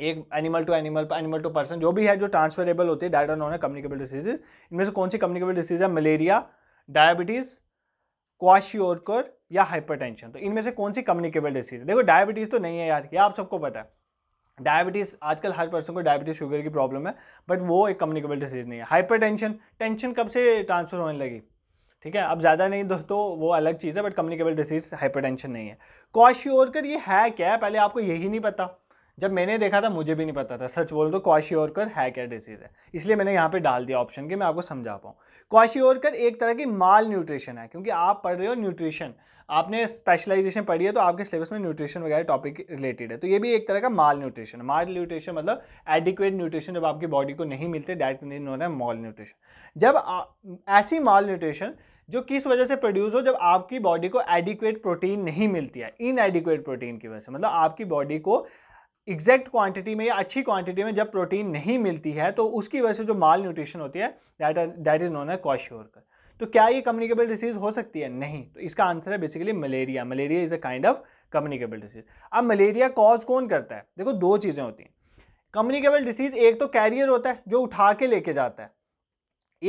एक animal to animal animal to person जो भी है जो ट्रांसफरेबल होती है diet non non communicable diseases इनमें से कौन सी कम्युनिकेबल डिसीज है मलेरिया डायबिटीज़ क्वाशियोरकर या हाइपरटेंशन तो इनमें से कौन सी कम्युनिकेबल डिसीज देखो डायबिटीज़ तो नहीं है यार ये आप सबको पता है डायबिटीज़ आजकल हर पर्सन को डायबिटीज़ शुगर की प्रॉब्लम है बट वो एक कम्युनिकेबल डिसीज नहीं है हाइपर टेंशन कब से ट्रांसफर होने लगी ठीक है अब ज़्यादा नहीं दोस्तों तो वो अलग चीज़ है बट कम्युनिकेबल डिसीज टेंशन नहीं है क्वाशियोरकर ये है क्या पहले आपको यही नहीं पता जब मैंने देखा था मुझे भी नहीं पता था सच बोल दो तो क्वाशियोरकर है क्या डिसीज़ है इसलिए मैंने यहाँ पे डाल दिया ऑप्शन कि मैं आपको समझा पाऊँ क्वाशियोरकर एक तरह की माल न्यूट्रिशन है क्योंकि आप पढ़ रहे हो न्यूट्रिशन आपने स्पेशलाइजेशन पढ़ी है तो आपके सिलेबस में न्यूट्रिशन वगैरह टॉपिक रिलेटेड है तो ये भी एक तरह का माल न्यूट्रिशन माल न्यूट्रिशन मतलब एडिक्वेट न्यूट्रिशन जब आपकी बॉडी को नहीं मिलते डाइट नहीं रहा है मॉल न्यूट्रिशन जब ऐसी माल न्यूट्रिशन जो किस वजह से प्रोड्यूस हो जब आपकी बॉडी को एडिक्वेट प्रोटीन नहीं मिलती है इन एडिक्वेट प्रोटीन की वजह से मतलब आपकी बॉडी को एग्जैक्ट क्वांटिटी में या अच्छी क्वांटिटी में जब प्रोटीन नहीं मिलती है तो उसकी वजह से जो माल न्यूट्रिशन होती है दैट दैट इज़ नोन ए कर तो क्या ये कम्युनिकेबल डिसीज़ हो सकती है नहीं तो इसका आंसर है basically malaria malaria is a kind of communicable disease अब मलेरिया कॉज कौन करता है देखो दो चीज़ें होती हैं कम्युनिकेबल डिसीज़ एक तो कैरियर होता है जो उठा के लेके जाता है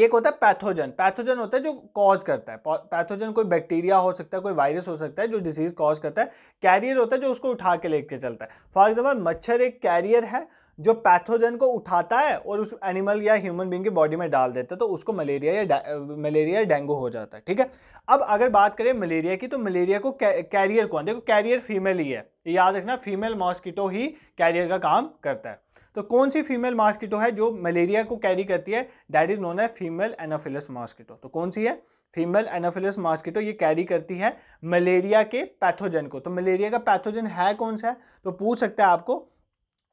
एक होता है पैथोजन पैथोजन होता है जो कॉज करता है पैथोजन कोई बैक्टीरिया हो सकता है कोई वायरस हो सकता है जो डिसीज कॉज करता है कैरियर होता है जो उसको उठा के लेके चलता है फॉर एग्जाम्पल मच्छर एक कैरियर है जो पैथोजन को उठाता है और उस एनिमल या ह्यूमन बींग की बॉडी में डाल देता है तो उसको मलेरिया या मलेरिया या डेंगू हो जाता है ठीक है अब अगर बात करें मलेरिया की तो मलेरिया को कैरियर कौन देखो कैरियर फीमेल ही है याद रखना फीमेल मॉस्किटो ही कैरियर का काम करता है तो कौन सी फीमेल मॉस्किटो है जो मलेरिया को कैरी करती है डैट इज नोन है फीमेल एनाफिलस मॉस्किटो तो कौन सी है फीमेल एनाफिलस मॉस्किटो ये कैरी करती है मलेरिया के पैथोजन को तो मलेरिया का पैथोजन है कौन सा है तो पूछ सकते हैं आपको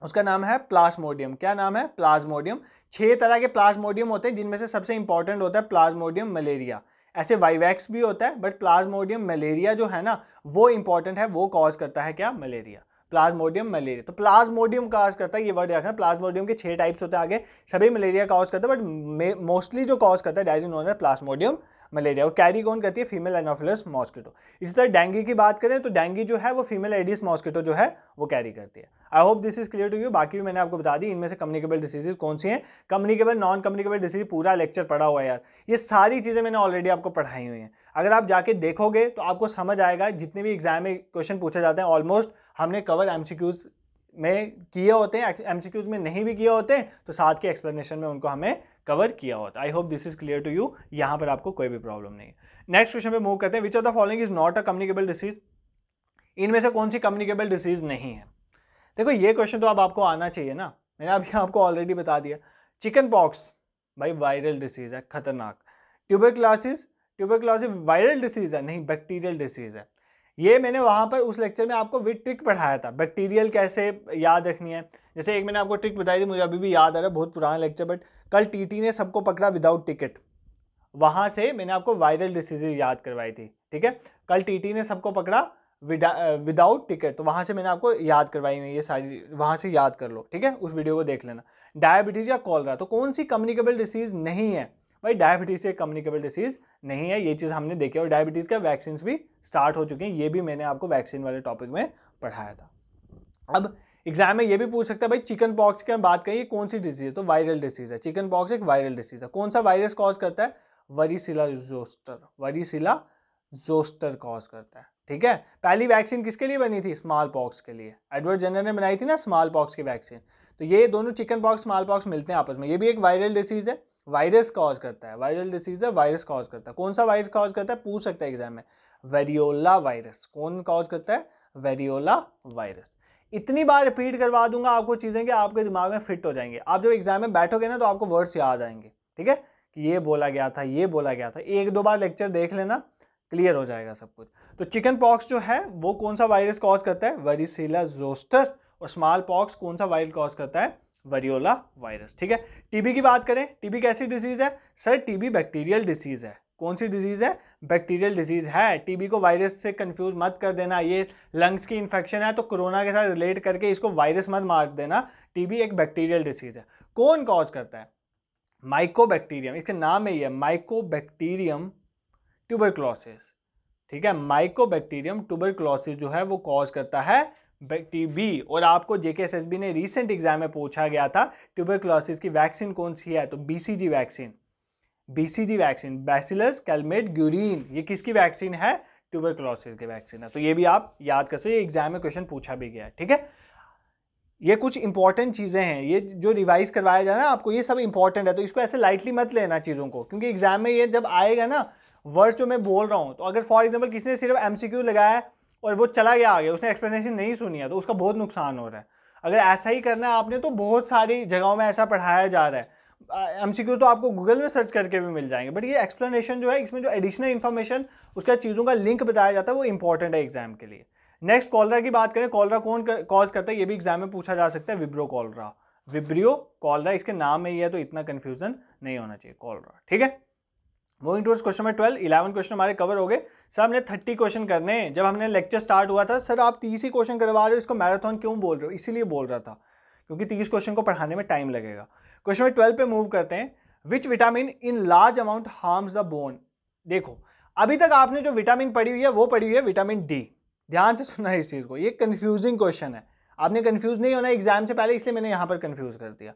उसका नाम है प्लाज्मोडियम क्या नाम है प्लाज्मोडियम छह तरह के प्लाज्मोडियम होते हैं जिनमें से सबसे इंपॉर्टेंट होता है प्लाज्मोडियम मलेरिया ऐसे वाइवैक्स भी होता है बट प्लाज्मोडियम मलेरिया जो है ना वो इंपॉर्टेंट है वो कॉज करता है क्या मलेरिया प्लाज्मोडियम मलेरिया तो प्लाज्मोडियम कॉज करता है ये वर्ड रखना प्लाज्मोडियम के छह टाइप्स होते हैं आगे सभी मलेरिया कॉज करता है बट मोस्टली जो कॉज करता है डैज प्लाज्मोडियम मलेरिया और कैरी कौन करती है फीमेल एनोफिलस मॉस्किटो इसी तरह डेंगी की बात करें तो डेंगी जो है वो फीमेल एडिस मॉस्किटो जो है वो कैरी करती है I hope this is clear to you बाकी भी मैंने आपको बता दी इनमें से कम्युनिकेबल डिसीजेज कौन सी हैं कम्युनिकेबल नॉन कम्युनिकेबल डिसीज पूरा लेक्चर पढ़ा हुआ है यार ये सारी चीज़ें मैंने ऑलरेडी आपको पढ़ाई हुई हैं अगर आप जाके देखोगे तो आपको समझ आएगा जितने भी एग्जाम में क्वेश्चन पूछे जाते हैं ऑलमोस्ट हमने कवर एम में किए होते हैं एम में नहीं भी किए होते हैं तो साथ के एक्सप्लेनेशन में उनको हमें कवर किया होता I hope this is clear to you यहां पर आपको कोई भी प्रॉब्लम नहीं है नेक्स्ट क्वेश्चन पे मूव करते हैं which of the following is not a communicable disease इनमें से कौन सी कम्युनिकेबल डिसीज नहीं है देखो ये क्वेश्चन तो अब आप आपको आना चाहिए ना मैंने अभी आपको ऑलरेडी बता दिया चिकन पॉक्स भाई वायरल डिसीज है खतरनाक tuberculosis tuberculosis viral disease है नहीं बैक्टीरियल डिसीज है ये मैंने वहाँ पर उस लेक्चर में आपको विद ट्रिक पढ़ाया था बैक्टीरियल कैसे याद रखनी है जैसे एक मैंने आपको ट्रिक बताई थी मुझे अभी भी याद आ रहा है बहुत पुराना लेक्चर बट कल टीटी ने सबको पकड़ा विदाउट टिकट वहाँ से मैंने आपको वायरल डिसीज याद करवाई थी ठीक है कल टीटी ने सबको पकड़ा विदाउट टिकट तो वहाँ से मैंने आपको याद करवाई हुई ये सारी वहाँ से याद कर लो ठीक है उस वीडियो को देख लेना डायबिटीज़ या कॉलरा तो कौन सी कम्युनिकेबल डिसीज़ नहीं है भाई डायबिटीज़ एक कम्युनिकेबल डिसीज़ नहीं है ये चीज़ हमने देखी और डायबिटीज़ का वैक्सीन भी स्टार्ट हो चुके हैं ये भी मैंने आपको वैक्सीन वाले टॉपिक में पढ़ाया था अब एग्जाम में ये भी पूछ सकता है भाई चिकन पॉक्स की हम बात करें ये कौन सी डिसीज़ है तो वायरल डिसीज़ है चिकन पॉक्स एक वायरल डिसीज़ है कौन सा वायरस कॉज करता है varicella zoster varicella zoster cause करता है ठीक है पहली वैक्सीन किसके लिए बनी थी स्मॉल पॉक्स के लिए एडवर्ड जनर ने बनाई थी ना स्मॉल पॉक्स की वैक्सीन तो ये दोनों चिकन पॉक्स स्मॉल पॉक्स मिलते हैं आपस में ये भी एक वायरल डिसीज़ है वायरस कॉज करता है वायरल डिसीज है वायरस कॉज करता है कौन सा वायरस कॉज करता है पूछ सकता है एग्जाम में वेरियोला वायरस कौन कॉज करता है वेरियोला वायरस इतनी बार रिपीट करवा दूंगा आपको चीज़ें कि आपके दिमाग में फिट हो जाएंगे आप जब एग्जाम में बैठोगे ना तो आपको वर्ड्स याद आएंगे ठीक है कि ये बोला गया था ये बोला गया था एक दो बार लेक्चर देख लेना क्लियर हो जाएगा सब कुछ तो चिकन पॉक्स जो है वो कौन सा वायरस कॉज करता है वरिसीला जोस्टर और स्मॉल पॉक्स कौन सा वायरस कॉज करता है वरियोला वायरस ठीक है टीबी की बात करें टीबी कैसी डिजीज है सर टीबी बैक्टीरियल डिजीज है कौन सी डिजीज़ है बैक्टीरियल डिजीज़ है टीबी को वायरस से कंफ्यूज मत कर देना ये लंग्स की इन्फेक्शन है तो कोरोना के साथ रिलेट करके इसको वायरस मत मार देना टीबी एक बैक्टीरियल डिजीज़ है कौन कॉज करता है माइकोबैक्टीरियम इसके नाम ही है माइकोबैक्टीरियम ट्यूबरक्लोसिस ठीक है माइकोबैक्टीरियम ट्यूबरक्लोसिस जो है वो कॉज करता है टीबी और आपको जेकेएसएसबी ने रिसेंट एग्जाम में पूछा गया था ट्यूबरक्लोसिस की वैक्सीन कौन सी है तो BCG vaccine BCG vaccine bacillus Calmette Guerin ये किसकी वैक्सीन है ट्यूबरक्लोसिस की वैक्सीन है तो ये भी आप याद कर सकते एग्जाम में क्वेश्चन पूछा भी गया है ठीक है ये कुछ इंपॉर्टेंट चीज़ें हैं ये जो रिवाइज करवाया जाना आपको ये सब इंपॉर्टेंट है तो इसको ऐसे लाइटली मत लेना चीज़ों को क्योंकि एग्जाम में ये जब आएगा ना वर्ड्स जो मैं बोल रहा हूँ तो अगर फॉर एग्जाम्पल किसी ने सिर्फ एमसीक्यू लगाया और वो चला गया आगे उसने एक्सप्लेनेशन नहीं सुनी है तो उसका बहुत नुकसान हो रहा है अगर ऐसा ही करना है आपने तो बहुत सारी जगहों में ऐसा पढ़ाया जा रहा है एम तो आपको गूगल में सर्च करके भी मिल जाएंगे बट ये एक्सप्लेनेशन जो है इसमें जो एडिशनल इन्फॉर्मेशन उसका चीज़ों का लिंक बताया जाता है वो इंपॉर्टेंट है एग्जाम के लिए नेक्स्ट कॉलरा की बात करें कॉलरा कौन कर, कॉज करता है ये भी एग्जाम में पूछा जा सकता है विब्रो कॉलरा विब्रियो कॉलरा इसके नाम में ही है तो इतना कन्फ्यूजन नहीं होना चाहिए कॉलरा ठीक है moving towards question number twelve eleven question हमारे कवर हो गए सर हमने थर्टी क्वेश्चन करने जब हमने लेक्चर स्टार्ट हुआ था सर आप तीस ही क्वेश्चन करवा रहे हो इसको मैराथन क्यों बोल रहे हो इसीलिए बोल रहा था क्योंकि तीस क्वेश्चन को पढ़ाने में टाइम लगेगा क्वेश्चन नंबर ट्वेल्व पे मूव करते हैं which vitamin in large amount harms the bone देखो अभी तक आपने जो विटामिन पढ़ी हुई है वो पढ़ी हुई है विटामिन डी ध्यान से सुनना है इस चीज़ को ये कन्फ्यूजिंग क्वेश्चन है आपने कन्फ्यूज नहीं होना एग्जाम से पहले इसलिए मैंने यहाँ पर कन्फ्यूज कर दिया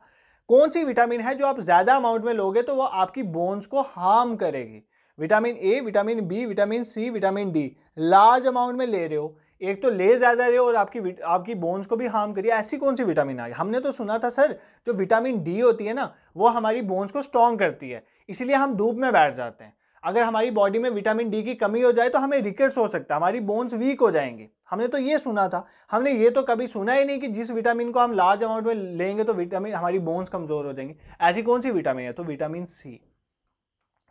कौन सी विटामिन है जो आप ज़्यादा अमाउंट में लोगे तो वो आपकी बोन्स को हार्म करेगी vitamin A vitamin B vitamin C vitamin D large amount में ले रहे हो एक तो ले ज़्यादा रहे हो और आपकी आपकी बोन्स को भी हार्म करिए ऐसी कौन सी विटामिन आ गई हमने तो सुना था सर जो विटामिन डी होती है ना वो हमारी बोन्स को स्ट्रॉन्ग करती है इसलिए हम धूप में बैठ जाते हैं अगर हमारी बॉडी में विटामिन डी की कमी हो जाए तो हमें रिकेट्स हो सकता है हमारी बोन्स वीक हो जाएंगी हमने तो ये सुना था हमने ये तो कभी सुना ही नहीं कि जिस विटामिन को हम लार्ज अमाउंट में लेंगे तो विटामिन हमारी बोन्स कमज़ोर हो जाएंगी ऐसी कौन सी विटामिन है तो विटामिन सी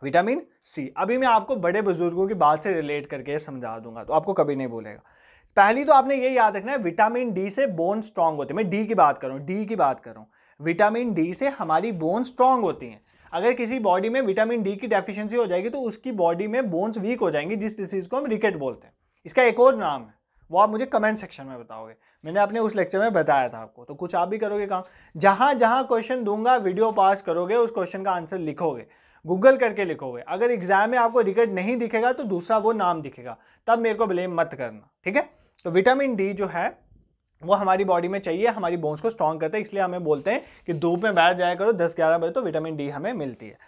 विटामिन सी अभी मैं आपको बड़े बुजुर्गों की बात से रिलेट करके समझा दूंगा तो आपको कभी नहीं भूलेगा पहली तो आपने ये याद रखना है विटामिन डी से बोन स्ट्रांग होते हैं मैं डी की बात करूँ डी की बात करूँ विटामिन डी से हमारी बोन स्ट्रांग होती हैं अगर किसी बॉडी में विटामिन डी की डेफिशिएंसी हो जाएगी तो उसकी बॉडी में बोन्स वीक हो जाएंगी जिस डिसीज़ को हम रिकेट बोलते हैं इसका एक और नाम है वो आप मुझे कमेंट सेक्शन में बताओगे मैंने अपने उस लेक्चर में बताया था आपको तो कुछ आप भी करोगे काम जहाँ जहाँ क्वेश्चन दूंगा वीडियो पास करोगे उस क्वेश्चन का आंसर लिखोगे गूगल करके लिखोगे अगर एग्जाम में आपको रिकट नहीं दिखेगा तो दूसरा वो नाम दिखेगा तब मेरे को ब्लेम मत करना ठीक है तो विटामिन डी जो है वो हमारी बॉडी में चाहिए हमारी बोन्स को स्ट्रॉन्ग करते हैं इसलिए हमें बोलते हैं कि धूप में बैठ जाया करो दस ग्यारह बजे तो विटामिन डी हमें मिलती है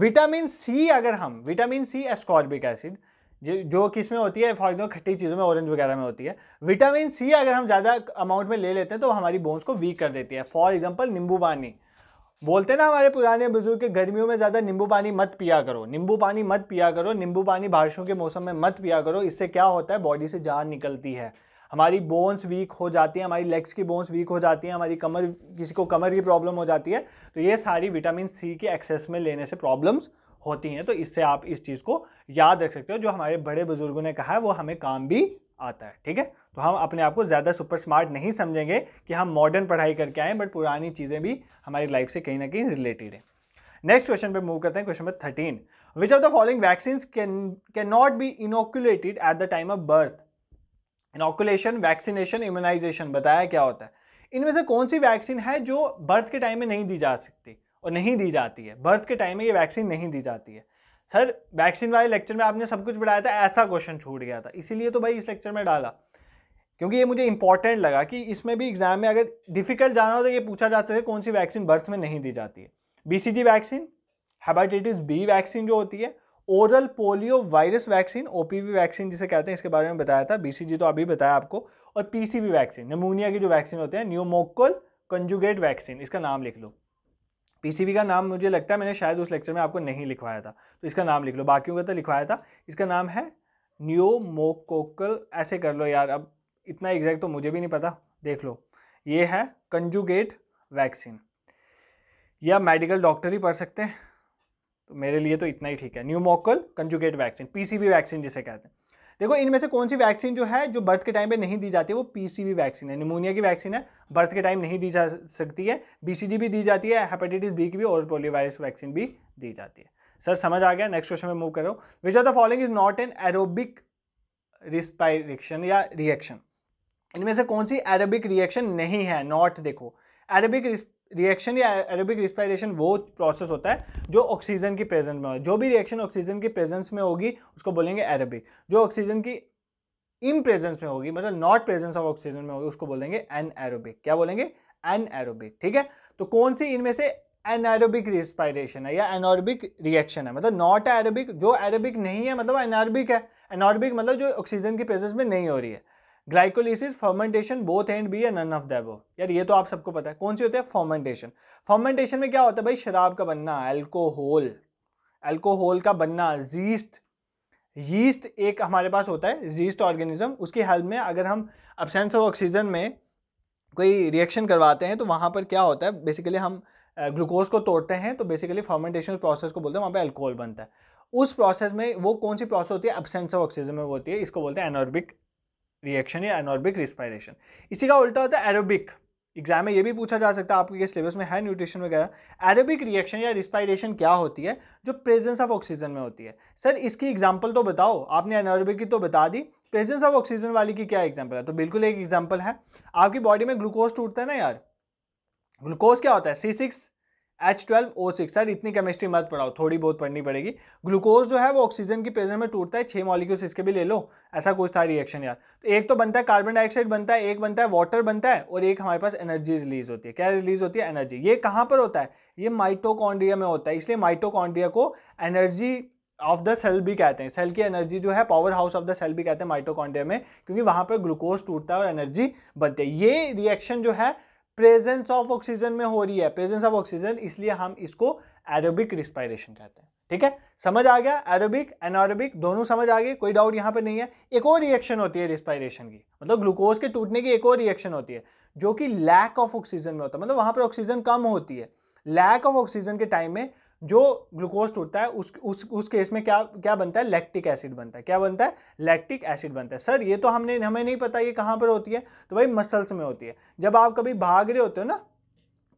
विटामिन सी अगर हम विटामिन सी एस्कॉर्बिक एसिड जो किस में होती है फॉर एग्जाम्पल खट्टी चीज़ों में ऑरेंज वगैरह में होती है विटामिन सी अगर हम ज़्यादा अमाउंट में ले लेते हैं तो हमारी बोन्स को वीक कर देती है फॉर एग्जाम्पल नींबू पानी बोलते ना हमारे पुराने बुजुर्ग के गर्मियों में ज़्यादा नींबू पानी मत पिया करो नींबू पानी मत पिया करो नींबू पानी बारिशों के मौसम में मत पिया करो इससे क्या होता है बॉडी से जान निकलती है हमारी बोन्स वीक हो जाती हैं हमारी लेग्स की बोन्स वीक हो जाती हैं हमारी कमर किसी को कमर की प्रॉब्लम हो जाती है तो ये सारी विटामिन सी के एक्सेस में लेने से प्रॉब्लम्स होती हैं तो इससे आप इस चीज़ को याद रख सकते हो जो हमारे बड़े बुजुर्गों ने कहा है वो हमें काम भी आता है ठीक है तो हम अपने आप को ज़्यादा सुपर स्मार्ट नहीं समझेंगे कि हम मॉडर्न पढ़ाई करके आए बट पुरानी चीज़ें भी हमारी लाइफ से कहीं ना कहीं रिलेटेड है नेक्स्ट क्वेश्चन पे मूव करते हैं question number thirteen which of the following vaccine can can not be inoculated at the time of birth inoculation vaccination immunization बताया क्या होता है इनमें से कौन सी वैक्सीन है जो बर्थ के टाइम में नहीं दी जा सकती और नहीं दी जाती है बर्थ के टाइम में ये वैक्सीन नहीं दी जाती है सर वैक्सीन वाले लेक्चर में आपने सब कुछ बढ़ाया था ऐसा क्वेश्चन छूट गया था इसीलिए तो भाई इस लेक्चर में डाला क्योंकि ये मुझे इंपॉर्टेंट लगा कि इसमें भी एग्जाम में अगर डिफिकल्ट जाना हो तो ये पूछा जा सके कौन सी वैक्सीन बर्थ में नहीं दी जाती है BCG vaccine hepatitis B vaccine जो होती है oral polio virus vaccine OPV vaccine जिसे कहते हैं इसके बारे में बताया था बीसीजी तो अभी बताया आपको और पीसीवी वैक्सीन नमूनिया की जो वैक्सीन होते हैं न्यूमोकोल कंजुगेट वैक्सीन इसका नाम लिख लो पीसीबी का नाम मुझे लगता है मैंने शायद उस लेक्चर में आपको नहीं लिखवाया था तो इसका नाम लिख लो बाकियों का तो लिखवाया था इसका नाम है न्योमोकोकल ऐसे कर लो यार अब इतना एग्जैक्ट तो मुझे भी नहीं पता देख लो ये है कंजुगेट वैक्सीन या मेडिकल डॉक्टर ही पढ़ सकते हैं तो मेरे लिए तो इतना ही ठीक है pneumococcal conjugate vaccine PCB vaccine जिसे कहते हैं देखो इनमें से कौन सी वैक्सीन जो है जो बर्थ के टाइम पे नहीं दी जाती है वो पीसीवी वैक्सीन है निमोनिया की वैक्सीन है बर्थ के टाइम नहीं दी जा सकती है बीसीजी भी दी जाती है हेपेटाइटिस बी की भी और पोलियोवायरस वैक्सीन भी दी जाती है सर समझ आ गया नेक्स्ट क्वेश्चन में मूव करो which of the following is not an aerobic respiration या रिएक्शन इनमें से कौन सी एरोबिक रिएक्शन नहीं है नॉट देखो एरोबिक रिएक्शन या एरोबिक रिस्पायरेशन वो प्रोसेस होता है जो ऑक्सीजन की प्रेजेंस में हो जो भी रिएक्शन ऑक्सीजन की प्रेजेंस में होगी उसको बोलेंगे एरोबिक जो ऑक्सीजन की इन प्रेजेंस में होगी मतलब नॉट प्रेजेंस ऑफ ऑक्सीजन में होगी उसको बोलेंगे एन एरोबिक क्या बोलेंगे एन एरोबिक ठीक है तो कौन सी इनमें से एन एरोबिक रिस्पायरेशन है या एनोरबिक रिएक्शन है मतलब नॉट एरोबिक जो एरोबिक नहीं है मतलब एनारबिक है एनॉर्बिक मतलब जो ऑक्सीजन की प्रेजेंस में नहीं हो रही है glycolysis fermentation both and B या नन ऑफ दैबो यार ये तो आप सबको पता है कौन सी होती है फर्मेंटेशन फर्मेंटेशन में क्या होता है भाई शराब का बनना एल्कोहल एल्कोहल का बनना जीस्ट यीस्ट एक हमारे पास होता है जीस्ट ऑर्गेनिज्म उसकी हेल्प में अगर हम अब्सेंस ऑफ ऑक्सीजन में कोई रिएक्शन करवाते हैं तो वहाँ पर क्या होता है बेसिकली हम ग्लूकोज को तोड़ते हैं तो बेसिकली फर्मेंटेशन प्रोसेस को बोलते हैं वहाँ पर एल्कोहल बनता है उस प्रोसेस में वो कौन सी प्रोसेस होती है अब्सेंस ऑफ ऑक्सीजन में होती है इसको बोलते हैं एनॉर्बिक रिएक्शन या एनोरबिक रिस्पायरेशन इसी का उल्टा होता है एरोबिक एग्जाम में ये भी पूछा जा सकता है आपके सिलेबस में है न्यूट्रिशन वगैरह एरोबिक रिएक्शन या रिस्पायरेशन क्या होती है जो प्रेजेंस ऑफ ऑक्सीजन में होती है सर इसकी एग्जाम्पल तो बताओ आपने एनोरबिक की तो बता दी प्रेजेंस ऑफ ऑक्सीजन वाली की क्या एग्जाम्पल है तो बिल्कुल एक एग्जाम्पल है आपकी बॉडी में ग्लूकोज टूटता है ना यार ग्लूकोज क्या होता है C six H twelve O six sir इतनी केमिस्ट्री मत पढ़ाओ थोड़ी बहुत पढ़नी पड़ेगी ग्लूकोज जो है वो ऑक्सीजन की प्रेजेंस में टूटता है छह मॉलिक्यूल्स इसके भी ले लो ऐसा कुछ था रिएक्शन यार तो एक तो बनता है कार्बन डाइऑक्साइड बनता है एक बनता है वाटर बनता है और एक हमारे पास एनर्जी रिलीज होती है क्या रिलीज होती है एनर्जी ये कहाँ पर होता है ये माइटोकॉन्ड्रिया में होता है इसलिए माइटोकॉन्ड्रिया को एनर्जी ऑफ द सेल भी कहते हैं सेल की एनर्जी जो है power house of the cell भी कहते हैं माइटोकॉन्ड्रिया में क्योंकि वहाँ पर ग्लूकोज टूटता है और एनर्जी बनती है ये रिएक्शन जो है प्रेजेंस ऑफ ऑक्सीजन में हो रही है प्रेजेंस ऑफ ऑक्सीजन इसलिए हम इसको एरोबिक रिस्पायरेशन कहते हैं ठीक है समझ आ गया एरोबिक एनारोबिक दोनों समझ आ गए कोई डाउट यहां पे नहीं है एक और रिएक्शन होती है रिस्पायरेशन की मतलब ग्लूकोज के टूटने की एक और रिएक्शन होती है जो कि लैक ऑफ ऑक्सीजन में होता है मतलब वहां पर ऑक्सीजन कम होती है लैक ऑफ ऑक्सीजन के टाइम में जो ग्लूकोज टूटता है उस उस उस केस में क्या क्या बनता है लैक्टिक एसिड बनता है क्या बनता है लैक्टिक एसिड बनता है सर ये तो हमने हमें नहीं पता ये कहाँ पर होती है तो भाई मसल्स में होती है जब आप कभी भाग रहे होते हो ना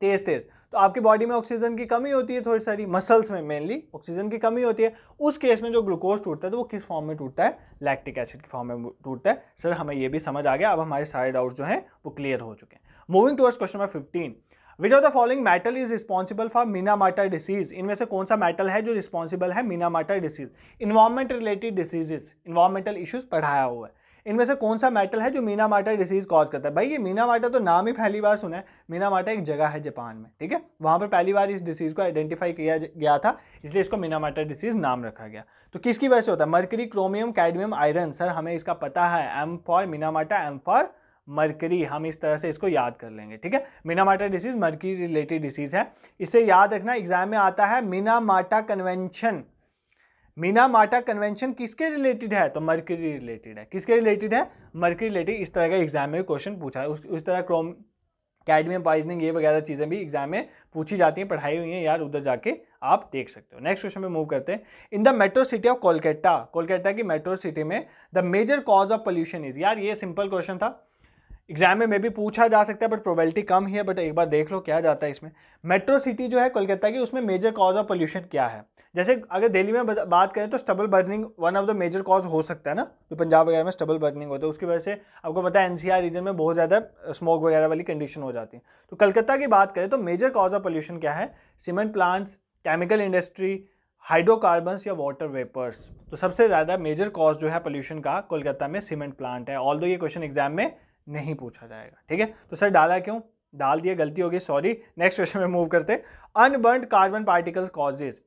तेज़ तेज़ तो आपकी बॉडी में ऑक्सीजन की कमी होती है थोड़ी सारी मसल्स में मेनली ऑक्सीजन की कमी होती है उस केस में जो ग्लूकोज टूटता है तो वो किस फॉर्म में टूटता है लैक्टिक एसिड के फॉर्म में टूटता है सर हमें ये भी समझ आ गया अब हमारे सारे डाउट जो हैं वो क्लियर हो चुके हैं moving towards question number fifteen which of the following metal is responsible for Minamata disease इनमें से कौन सा मेटल है जो रिस्पॉन्सिबल है Minamata disease environment related diseases environmental issues पढ़ाया हुआ है इनमें से कौन सा मेटल है जो मीना माटा डिसीज कॉज करता है भाई ये मीना माटा तो नाम ही पहली बार सुना है मीना माटा एक जगह है जापान में ठीक है वहाँ पर पहली बार इस डिसीज़ को आइडेंटिफाई किया गया था इसलिए इसको मीना माटा डिसीज नाम रखा गया तो किसकी वजह से होता है mercury chromium cadmium iron sir हमें इसका पता है एम फॉर मीना माटा एम फॉर मरकरी हम इस तरह से इसको याद कर लेंगे ठीक है माटा डिसीज़ मरकरी रिलेटेड डिसीज़ है इसे याद रखना एग्जाम में आता है माटा कन्वेंशन मीना माटा कन्वेंशन किसके रिलेटेड है तो मर्करी रिलेटेड है किसके रिलेटेड है मर्करी रिलेटेड इस तरह का एग्जाम में क्वेश्चन पूछा है उस उस तरह क्रोम कैडमियम पॉइजनिंग ये वगैरह चीज़ें भी एग्जाम में पूछी जाती हैं पढ़ाई हुई हैं यार उधर जाके आप देख सकते हो नेक्स्ट क्वेश्चन में मूव करते हैं in the metro city of Kolkata Kolkata की मेट्रो सिटी में the major cause of pollution is यार ये सिंपल क्वेश्चन था एग्जाम में मे भी पूछा जा सकता है बट प्रोबेबिलिटी कम ही है बट एक बार देख लो क्या जाता है इसमें मेट्रो सिटी जो है कोलकाता की उसमें मेजर कॉज ऑफ पोल्यूशन क्या है जैसे अगर दिल्ली में बात करें तो stubble burning one of the major cause हो सकता है ना जो पंजाब वगैरह में स्टबल बर्निंग होता है उसकी वजह से आपको पता है एनसीआर रीजन में बहुत ज़्यादा स्मोक वगैरह वाली कंडीशन हो जाती है तो कलकत्ता की बात करें तो मेजर कॉज ऑफ पोल्यूशन क्या है cement plants chemical industry hydrocarbons या वाटर वेपर्स तो सबसे ज़्यादा मेजर कॉज जो है पोल्यूशन का कोलकाता में सीमेंट प्लांट है ऑल ये क्वेश्चन एग्जाम में नहीं पूछा जाएगा ठीक है तो सर डाला क्यों डाल दिया गलती होगी सॉरी नेक्स्ट क्वेश्चन में मूव करते अनबर्न कार्बन पार्टिकल्स कॉजेज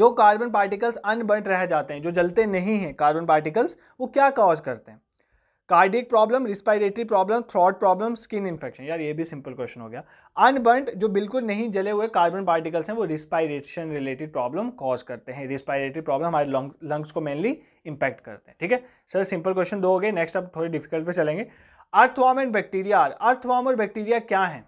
जो कार्बन पार्टिकल्स अनबर्न रह जाते हैं जो जलते नहीं हैं कार्बन पार्टिकल्स वो क्या कॉज करते हैं cardiac problem respiratory problem throat problem skin infection यार ये भी सिंपल क्वेश्चन हो गया अनबर्न जो बिल्कुल नहीं जले हुए कार्बन पार्टिकल्स हैं वो रिस्पायरेशन रिलेटेड प्रॉब्लम कॉज करते हैं रिस्पायरेटरी प्रॉब्लम हमारे लंग्स को मेनली इंपैक्ट करते हैं ठीक है सर सिंपल क्वेश्चन दो हो गए नेक्स्ट अब थोड़े डिफिकल्ट चलेंगे अर्थवॉर्म एंड बैक्टीरिया अर्थवॉर्म और बैक्टीरिया क्या है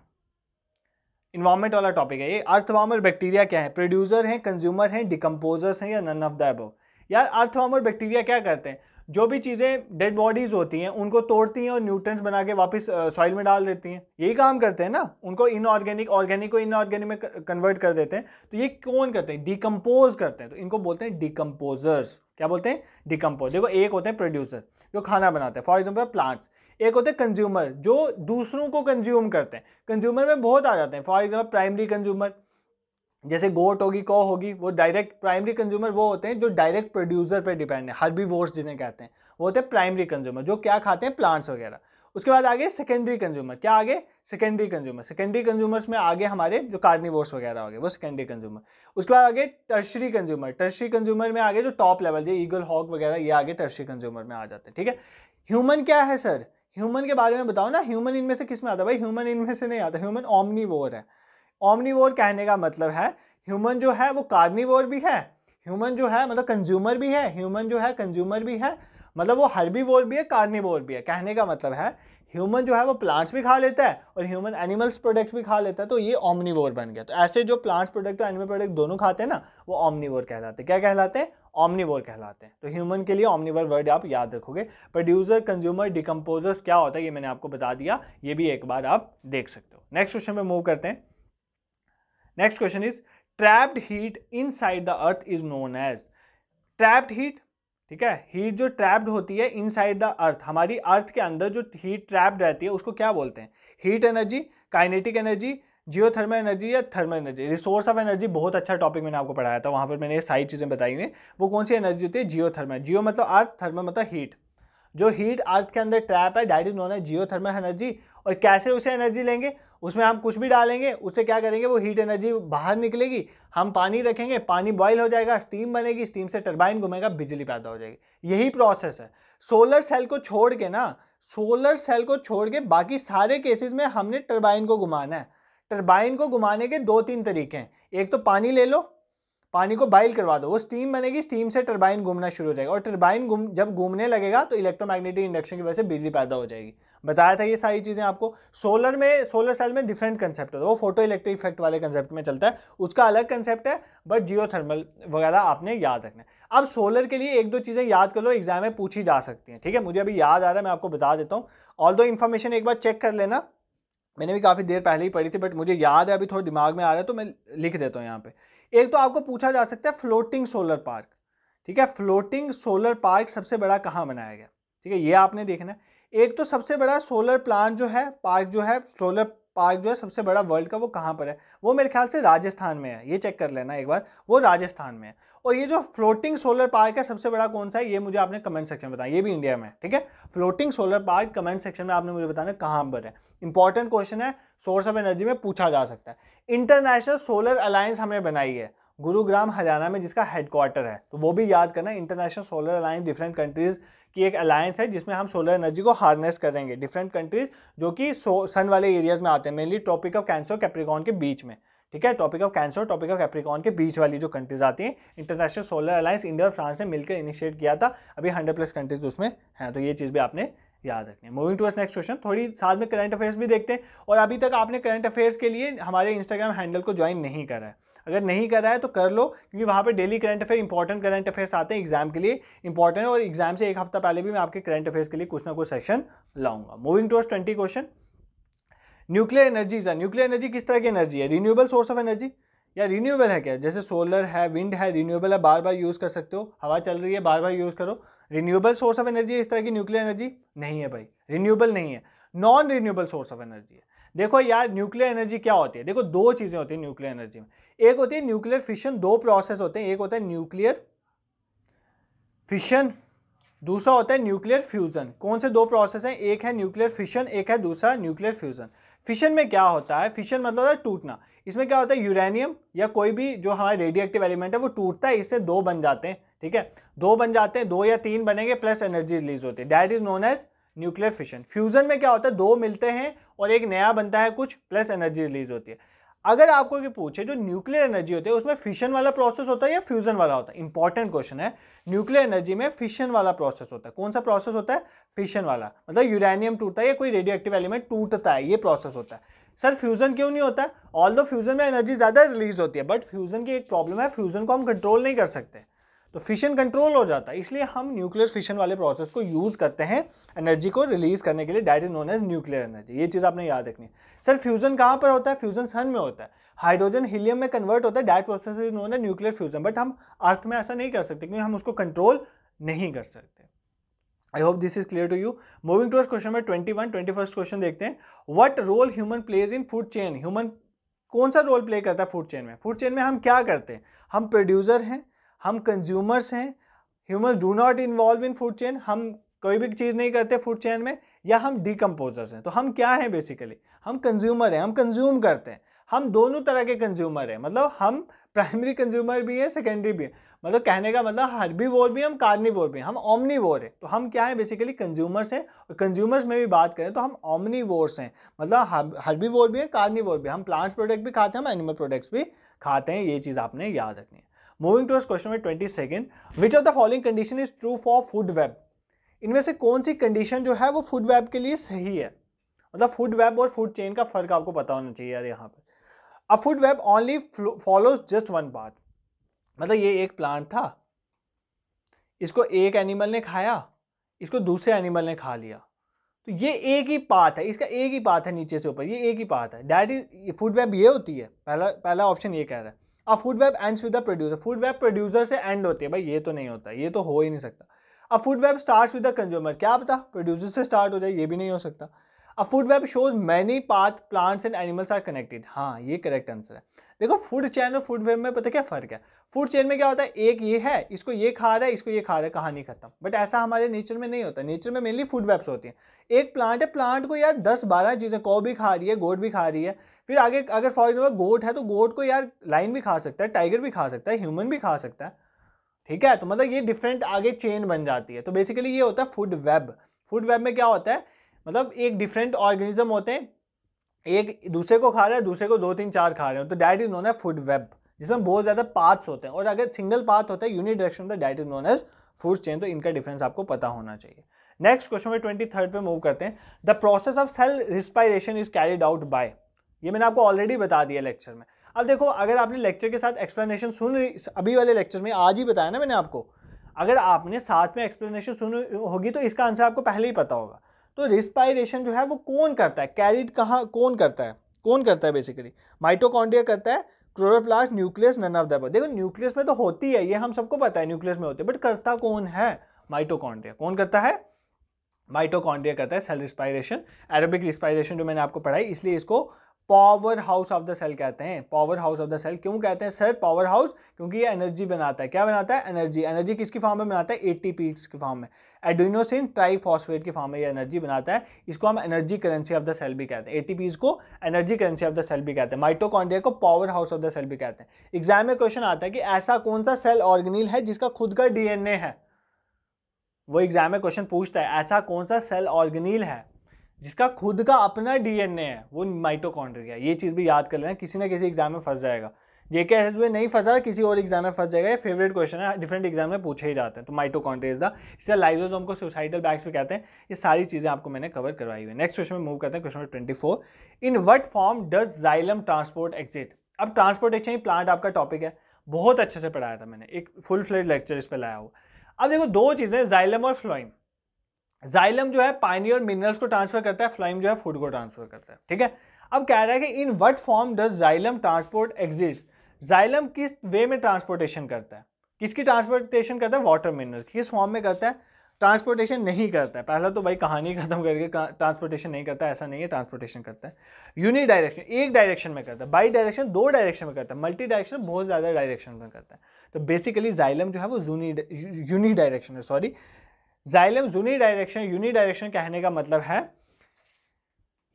इन्वायरमेंट वाला टॉपिक है ये अर्थवॉर्म और बैक्टीरिया क्या है प्रोड्यूसर हैं कंज्यूमर हैं डिकम्पोजर्स हैं या नन ऑफ द अबव यार अर्थवार्म और बैक्टीरिया क्या करते हैं जो भी चीज़ें डेड बॉडीज़ होती हैं उनको तोड़ती हैं और न्यूट्रंस बना के वापस सॉइल में डाल देती हैं यही काम करते हैं ना उनको इनऑर्गेनिक ऑर्गेनिक को इनऑर्गेनिक में कन्वर्ट कर देते हैं तो ये कौन करते हैं डिकम्पोज करते हैं तो इनको बोलते हैं डिकम्पोजर्स क्या बोलते हैं डिकम्पोज देखो एक होते हैं प्रोड्यूसर जो खाना बनाते हैं फॉर एग्जाम्पल प्लांट्स एक होते हैं कंज्यूमर जो दूसरों को कंज्यूम करते हैं कंज्यूमर में बहुत आ जाते हैं फॉर एग्जाम्पल प्राइमरी कंज्यूमर जैसे गोट होगी कॉ होगी वो डायरेक्ट प्राइमरी कंज्यूमर वो होते हैं जो डायरेक्ट प्रोड्यूसर पर डिपेंड है भी वोर्स जिन्हें कहते हैं वो होते हैं प्राइमरी कंज्यूमर जो क्या खाते हैं प्लांट्स वगैरह उसके बाद आगे सेकेंडरी कंज्यूमर क्या आगे सेकेंडरी कंज्यूमर सेकेंडरी कंज्यूमर्स में आगे हमारे जो कार्निवोर्स वगैरह हो गए वो सेकेंडरी कंज्यूमर उसके बाद आगे टर्शरी कंज्यूमर टर्शरी कंज्यूमर में आगे जो टॉप लेवल जो ईगल हॉक वगैरह ये आगे टर्शरी कंज्यूमर में आ जाते हैं ठीक है ह्यूमन क्या है सर ह्यूमन के बारे में बताओ ना ह्यूमन इनमें से किस में आता है भाई ह्यूमन इनमें से नहीं आता ह्यूमन ओमनीवोर है ओमनीवोर कहने का मतलब है ह्यूमन जो है वो कार्निवोर भी है ह्यूमन जो है मतलब कंज्यूमर भी है ह्यूमन जो है कंज्यूमर भी है मतलब वो हर्बीवोर भी है कार्निवोर भी है कहने का मतलब है ह्यूमन जो है वो प्लांट्स भी खा लेता है और ह्यूमन एनिमल्स प्रोडक्ट भी खा लेता है तो ये ओमनीवोर बन गया तो ऐसे जो प्लांट्स प्रोडक्ट और एनिमल प्रोडक्ट दोनों खाते हैं ना वो ओमनीवोर कहलाते हैं क्या कहलाते हैं ऑमनीवर कहलाते हैं तो ह्यूमन के लिए ऑमनीवर वर्ड आप याद रखोगे प्रोड्यूसर कंज्यूमर डिकम्पोजर्स क्या होता है ये मैंने आपको बता दिया ये भी एक बार आप देख सकते हो नेक्स्ट क्वेश्चन में मूव करते हैं next question is trapped heat inside the earth is known as trapped heat ठीक है हीट जो ट्रैप्ड होती है इन साइड द अर्थ हमारी अर्थ के अंदर जो हीट ट्रैप्ड रहती है उसको क्या बोलते हैं heat energy kinetic energy geothermal energy या thermal energy resource of energy बहुत अच्छा टॉपिक मैंने आपको पढ़ाया था वहाँ पर मैंने सारी चीज़ें बताई हुई वो कौन सी एनर्जी होती है जियो थर्मल जियो मतलब अर्थ थर्मल मतलब हीट जो हीट अर्थ के अंदर ट्रैप है डैट इज नॉन है जियो थर्मल एनर्जी और कैसे उसे एनर्जी लेंगे उसमें हम कुछ भी डालेंगे उससे क्या करेंगे वो हीट एनर्जी बाहर निकलेगी हम पानी रखेंगे पानी बॉयल हो जाएगा स्टीम बनेगी स्टीम से टर्बाइन घूमेगा बिजली पैदा हो जाएगी यही प्रोसेस है सोलर सेल को छोड़ के ना सोलर सेल को छोड़ के बाकी सारे केसेस में हमने टर्बाइन को घुमाना है टरबाइन को घुमाने के दो तीन तरीके हैं एक तो पानी ले लो पानी को बाइल करवा दो वो स्टीम बनेगी स्टीम से टरबाइन घूमना शुरू हो जाएगा और टरबाइन घूम जब घूमने लगेगा तो इलेक्ट्रोमैग्नेटिक इंडक्शन की वजह से बिजली पैदा हो जाएगी बताया था ये सारी चीज़ें आपको सोलर में सोलर सेल में डिफरेंट कंसेप्ट होता है वो फोटो इलेक्ट्रिक इफेक्ट वाले कंसेप्ट में चलता है उसका अलग कंसेप्ट है बट जियो थर्मल वगैरह आपने याद रखना है अब सोलर के लिए एक दो चीज़ें याद कर लो एग्जाम में पूछी जा सकती हैं ठीक है मुझे अभी याद आ रहा है मैं आपको बता देता हूँ ऑल दो इन्फॉर्मेशन एक बार चेक कर लेना मैंने भी काफ़ी देर पहले ही पढ़ी थी बट मुझे याद है अभी थोड़ा दिमाग में आ रहा है तो मैं लिख देता हूँ यहाँ पे एक तो आपको पूछा जा सकता है फ्लोटिंग सोलर पार्क ठीक है फ्लोटिंग सोलर पार्क सबसे बड़ा कहाँ बनाया गया ठीक है ये आपने देखना है एक तो सबसे बड़ा सोलर प्लांट जो है पार्क जो है सोलर पार्क जो है सबसे बड़ा वर्ल्ड का वो कहाँ पर है वो मेरे ख्याल से राजस्थान में है ये चेक कर लेना एक बार वो राजस्थान में है और ये जो फ्लोटिंग सोलर पार्क है सबसे बड़ा कौन सा है ये मुझे आपने कमेंट सेक्शन में बताया ये भी इंडिया में ठीक है floating solar park comment section में आपने मुझे बताना कहाँ पर है इंपॉर्टेंट क्वेश्चन है सोर्स ऑफ एनर्जी में पूछा जा सकता है इंटरनेशनल सोलर अलायंस हमने बनाई है गुरुग्राम हरियाणा में जिसका हेडक्वार्टर है तो वो भी याद करना international solar alliance different countries कि एक अलायंस है जिसमें हम सोलर एनर्जी को हार्नेस करेंगे डिफरेंट कंट्रीज जो कि सन वाले एरियाज में आते हैं mainly tropic of cancer capricorn के बीच में ठीक है tropic of cancer tropic of capricorn के बीच वाली जो कंट्रीज आती हैं इंटरनेशनल सोलर अलायंस इंडिया और फ्रांस ने मिलकर इनिशिएट किया था अभी हंड्रेड प्लस कंट्रीज उसमें हैं तो ये चीज़ भी आपने याद रखें मूविंग टू नेक्स्ट क्वेश्चन थोड़ी साथ में करंट अफेयर्स भी देखते हैं और अभी तक आपने करंट अफेयर्स के लिए हमारे इंस्टाग्राम हैंडल को ज्वाइन नहीं करा है अगर नहीं करा है तो कर लो क्योंकि वहाँ पर daily current affair important current affairs आते हैं एग्जाम के लिए इंपॉर्टेंट है और एग्जाम से एक हफ्ता पहले भी मैं आपके करंट अफेयर्स के लिए कुछ ना कुछ सेशन लाऊंगा moving towards twenty question nuclear energy sir nuclear energy किस तरह की एनर्जी है रिन्यूएबल सोर्स ऑफ एनर्जी या रीन्यूएबल है क्या जैसे सोलर है विंड है रीन्यूएबल है बार बार यूज़ कर सकते हो हवा चल रही है बार बार यूज़ करो रीन्यूएबल सोर्स ऑफ एनर्जी इस तरह की न्यूक्लियर एनर्जी नहीं है भाई रीन्यूएबल नहीं है non renewable source of energy है देखो यार न्यूक्लियर एनर्जी क्या होती है देखो दो चीज़ें होती है न्यूक्लियर एनर्जी में एक होती है न्यूक्लियर फिशन दो प्रोसेस होते हैं एक होता है न्यूक्लियर फिशन दूसरा होता है न्यूक्लियर फ्यूज़न कौन से दो प्रोसेस हैं एक है न्यूक्लियर फिशन एक है दूसरा न्यूक्लियर फ्यूज़न फिशन में क्या होता है फिशन मतलब होता है टूटना इसमें क्या होता है यूरेनियम या कोई भी जो हमारे रेडिएक्टिव एलिमेंट है वो टूटता है इससे दो बन जाते हैं ठीक है दो बन जाते हैं दो या तीन बनेंगे प्लस एनर्जी रिलीज होती है that is known as nuclear fission fusion में क्या होता है दो मिलते हैं और एक नया बनता है कुछ प्लस एनर्जी रिलीज होती है अगर आपको ये पूछे जो न्यूक्लियर एनर्जी होती है उसमें फिशन वाला प्रोसेस होता है या फ्यूजन वाला होता है इंपॉर्टेंट क्वेश्चन है न्यूक्लियर एनर्जी में फिशन वाला प्रोसेस होता है कौन सा प्रोसेस होता है फिशन वाला मतलब यूरेनियम टूटता है या कोई रेडियो एक्टिव एलिमेंट टूटता है ये प्रोसेस होता है सर फ्यूजन क्यों नहीं होता ऑल दो फ्यूजन में एनर्जी ज़्यादा रिलीज होती है बट फ्यूजन की एक प्रॉब्लम है फ्यूजन को हम कंट्रोल नहीं कर सकते तो फिशन कंट्रोल हो जाता है इसलिए हम न्यूक्लियर फिशन वाले प्रोसेस को यूज़ करते हैं एनर्जी को रिलीज करने के लिए that is known as nuclear energy ये चीज़ आपने याद रखनी सर फ्यूजन कहाँ पर होता है फ्यूजन सन में होता है हाइड्रोजन हीलियम में कन्वर्ट होता है that process is known as nuclear fusion but हम अर्थ में ऐसा नहीं कर सकते क्योंकि हम उसको कंट्रोल नहीं कर सकते I hope this is clear to you moving towards question number twenty one twenty first question देखते हैं what role human plays in food chain human कौन सा रोल प्ले करता है फूड चेन में फूड चेन में हम क्या करते हैं हम प्रोड्यूसर हैं हम कंज्यूमर्स हैं human do not involve in food chain हम कोई भी चीज़ नहीं करते फूड चेन में या हम डिकम्पोजर्स हैं तो हम क्या हैं बेसिकली हम कंज्यूमर हैं हम कंज्यूम करते हैं हम दोनों तरह के कंज्यूमर हैं मतलब हम प्राइमरी कंज्यूमर भी हैं सेकेंडरी भी हैं मतलब कहने का मतलब भी वोर भी हम कार्नी वोर भी हैं हम ओमनी वोर हैं तो हम क्या है बेसिकली कंज्यूमर्स हैं और कंज्यूमर्स में भी बात करें तो हम ओमनी वोर्स हैं मतलब भी वोर भी हैं कार्नी वोर भी हम प्लांट्स प्रोडक्ट भी खाते हैं हम एनिमल प्रोडक्ट्स भी खाते हैं ये चीज़ आपने याद रखनी है moving towards question number twenty second which of the following condition is true for food web इनमें से कौन सी कंडीशन जो है वो फूड वेब के लिए सही है मतलब फूड वेब और फूड चेन का फर्क आपको पता होना चाहिए यार यहाँ पे a food web only follows just one part मतलब ये एक प्लांट था इसको एक एनिमल ने खाया इसको दूसरे एनिमल ने खा लिया तो ये एक ही पाथ है इसका एक ही पाथ है नीचे से ऊपर ये एक ही पाथ है डैट इज फूड वेब ये होती है पहला पहला ऑप्शन ये कह रहा है a food web ends with the producer food web producer से एंड होती है भाई ये तो नहीं होता ये तो हो ही नहीं सकता a food web start with the consumer क्या पता प्रोड्यूसर से स्टार्ट हो जाए ये भी नहीं हो सकता a food web shows many path plants and animals are connected हाँ ये करेक्ट आंसर है देखो फूड चैन और फूड वेब में पता क्या फ़र्क है फूड चैन में क्या होता है एक ये है इसको ये खा रहा है इसको ये खा रहा है कहानी खत्म बट ऐसा हमारे नेचर में नहीं होता नेचर में मेनली फूड वेब्स होती हैं एक प्लांट है प्लांट को यार दस बारह चीज़ें कौ भी खा रही है गोड भी खा रही है फिर आगे अगर फॉर एग्जाम्पल गोट है तो गोट को यार लाइन भी खा सकता है टाइगर भी खा सकता है ह्यूमन भी खा सकता है ठीक है तो मतलब ये डिफरेंट आगे चेन बन जाती है तो बेसिकली ये होता है फूड वेब फूड वेब में क्या होता है मतलब एक डिफरेंट ऑर्गेनिज्म होते हैं एक दूसरे को खा रहे हैं दूसरे को दो तीन चार खा रहे हो तो डाइट इज नोन है फूड वेब जिसमें बहुत ज़्यादा पाथ्स होते हैं और अगर सिंगल पाथ होता है यूनिट डायरेक्शन होता है that is known as food chain तो इनका डिफरेंस आपको पता होना चाहिए नेक्स्ट क्वेश्चन में ट्वेंटी थर्ड पर मूव करते हैं the process of cell respiration is carried out by ये मैंने आपको ऑलरेडी बता दिया लेक्चर में अब देखो अगर आपने लेक्चर के साथ एक्सप्लेनेशन सुन अभी वाले लेक्चर में आज ही बताया ना मैंने आपको अगर आपने साथ में एक्सप्लेनेशन सुनी होगी तो इसका आंसर आपको पहले ही पता होगा तो रिस्पायरेशन जो है वो कौन करता है कैरिड कहाँ कौन करता है कौन करता है बेसिकली माइटोकॉन्ड्रिया करता है क्लोरोप्लास्ट न्यूक्लियस नन ऑफ दैपर देखो न्यूक्लियस में तो होती है ये हम सबको पता है न्यूक्लियस में होती है बट करता कौन है माइटोकॉन्ड्रिया कौन करता है माइटोकॉन्ड्रिया करता है सेल रिस्पायरेशन एरोबिक रिस्पायरेशन जो मैंने आपको पढ़ाई इसलिए इसको power house of the cell कहते हैं power house of the cell क्यों कहते हैं सर पावर हाउस क्योंकि ये एनर्जी बनाता है क्या बनाता है एनर्जी एनर्जी किसकी फॉर्म में बनाता है एटीपी के फॉर्म में एडोनोसिन ट्राइफॉस्फेट की फॉर्म में ये एनर्जी बनाता है इसको हम energy currency of the cell भी कहते हैं एटीपीज को energy currency of the cell भी कहते हैं माइटोकॉन्ड्रिया को power house of the cell भी कहते हैं एग्जाम में क्वेश्चन आता है कि ऐसा कौन सा सेल ऑर्गेनिल है जिसका खुद का डीएनए है वो एग्जाम में क्वेश्चन पूछता है ऐसा कौन सा सेल ऑर्गेनिल है जिसका खुद का अपना डीएनए है वो माइटोकॉन्ड्रिया ये चीज़ भी याद कर लेना किसी ना किसी एग्जाम में फंस जाएगा जेके एस में नहीं फंसा किसी और एग्जाम में फंस जाएगा ये फेवरेट क्वेश्चन है डिफरेंट एग्जाम में पूछे ही जाते हैं तो माइटोकॉन्ड्रिया इज द इसलिए लाइजोजोम को सुसाइडल बैग्स भी कहते हैं ये सारी चीज़ें आपको मैंने कवर करवाई हुई नेक्स्ट क्वेश्चन में मूव करते हैं question number twenty in what form does xylem transport exist अब ट्रांसपोर्टेशन प्लांट आपका टॉपिक है बहुत अच्छे से पढ़ाया था मैंने एक फुल फ्लेज लेक्चर इस पर लाया हुआ अब देखो दो चीज़ें जाइलम और फ्लोइम जाइलम जो है पानी और मिनरल्स को ट्रांसफर करता है फ्लाइम जो है फूड को ट्रांसफर करता है ठीक है अब कह रहा है कि in what form does xylem transport exist xylem किस वे में ट्रांसपोर्टेशन करता है किसकी ट्रांसपोर्टेशन करता है वाटर मिनरल किस फॉर्म में करता है ट्रांसपोर्टेशन नहीं करता है पहला तो भाई कहानी खत्म करके ट्रांसपोर्टेशन नहीं करता ऐसा नहीं है ट्रांसपोर्टेशन करता है यूनिक डायरेक्शन एक डायरेक्शन में करता है बाई डायरेक्शन दो डायरेक्शन में करता है मल्टी डायरेक्शन बहुत ज़्यादा डायरेक्शन में करता है तो बेसिकली जाइलम जो है वो यूनि डायरेक्शन है sorry xylem unidirection unidirection कहने का मतलब है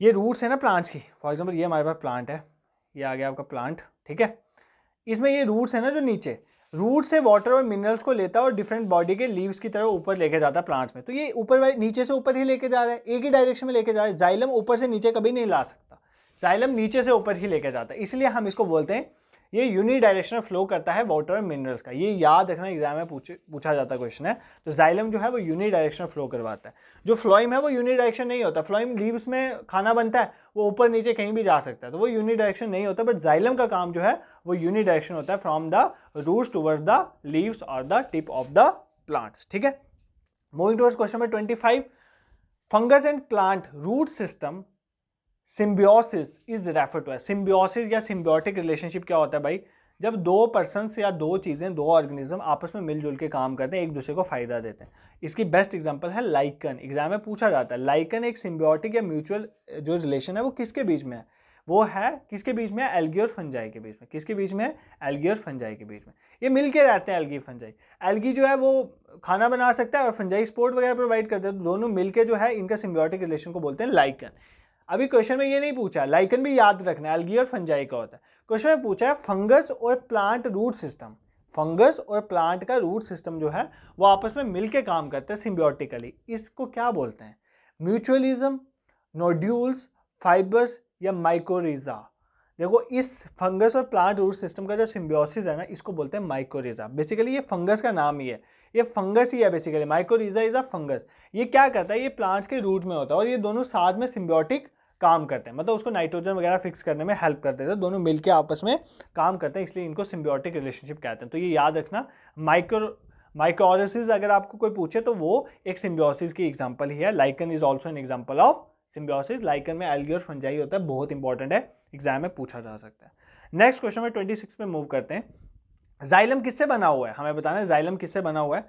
ये रूट्स है ना प्लांट्स की फॉर एग्जाम्पल ये हमारे पास प्लांट है ये आ गया आपका प्लांट ठीक है इसमें ये रूट्स है ना जो नीचे रूट से वाटर और मिनरल्स को लेता है और डिफरेंट बॉडी के लीव्स की तरह ऊपर लेके जाता है प्लांट्स में तो ये ऊपर नीचे से ऊपर ही लेके जा रहा है एक ही डायरेक्शन में लेके जा रहा है जाइलम ऊपर से नीचे कभी नहीं ला सकता जाइलम नीचे से ऊपर ही लेके जाता है इसलिए हम इसको बोलते हैं ये यूनिडायरेक्शनल फ्लो करता है वाटर और मिनरल्स का ये याद रखना एग्जाम में पूछे पूछा जाता क्वेश्चन है तो जाइलम जो है वो यूनिडायरेक्शनल फ्लो करवाता है जो फ्लोइम है वो यूनिडायरेक्शन नहीं होता फ्लोइम लीव्स में खाना बनता है वो ऊपर नीचे कहीं भी जा सकता है तो वो यूनिडायरेक्शन नहीं होता बट जाइलम का काम जो है वो यूनिडायरेक्शन होता है from the root towards the leaves और the tip of the plants ठीक है moving towards question number twenty five fungus and plant root system symbiosis is refer to है सिम्बियोसिस या सिम्बियोटिक रिलेशनशिप क्या होता है भाई जब दो पर्सन या दो चीज़ें दो ऑर्गेनिज्म आपस में मिलजुल के काम करते हैं एक दूसरे को फ़ायदा देते हैं इसकी बेस्ट एग्जांपल है लाइकन एग्जाम में पूछा जाता है लाइकन एक सिम्बियोटिक या म्यूचुअल जो रिलेशन है वो किसके बीच में है वो है किसके बीच में है एल्गी और फंजाई के बीच में किसके बीच में है एल्गी और फंजाई के बीच में ये मिल के रहते हैं एल्गी फंजाई एल्गी जो है वो खाना बना सकता है और फंजाई स्पोर्ट वगैरह प्रोवाइड करते हैं तो दोनों मिलके जो है इनका सिम्बियोटिक रिलेशन को बोलते हैं लाइकन अभी क्वेश्चन में ये नहीं पूछा लाइकन भी याद रखना है अलगी और फंजाई का होता है क्वेश्चन में पूछा है फंगस और प्लांट रूट सिस्टम फंगस और प्लांट का रूट सिस्टम जो है वो आपस में मिलके काम करते हैं सिम्बियोटिकली इसको क्या बोलते हैं म्यूचुअलिज्म नोड्यूल्स फाइबर्स या माइकोरिजा देखो इस फंगस और प्लांट रूट सिस्टम का जो सिम्बियोसिस है ना इसको बोलते हैं माइकोरिजा बेसिकली ये फंगस का नाम ही है ये फंगस ही है basically mycorrhiza is a fungus ये क्या करता है ये प्लांट्स के रूट में होता है और ये दोनों साथ में सिम्बियोटिक काम करते हैं मतलब उसको नाइट्रोजन वगैरह फिक्स करने में हेल्प करते हैं तो दोनों मिलकर आपस में काम करते हैं इसलिए इनको सिम्बियोटिक रिलेशनशिप कहते हैं तो ये याद रखना माइक्रो माइक्रोसिस अगर आपको कोई पूछे तो वो एक सिम्बियोसिस की एग्जाम्पल ही है lichen is also an example of symbiosis lichen में एल्गी और फंजाई होता है बहुत इंपॉर्टेंट है एग्जाम में पूछा जा सकता है नेक्स्ट क्वेश्चन में ट्वेंटी सिक्स में मूव करते हैं जाइलम किससे बना हुआ है हमें बताना है जाइलम किससे बना हुआ है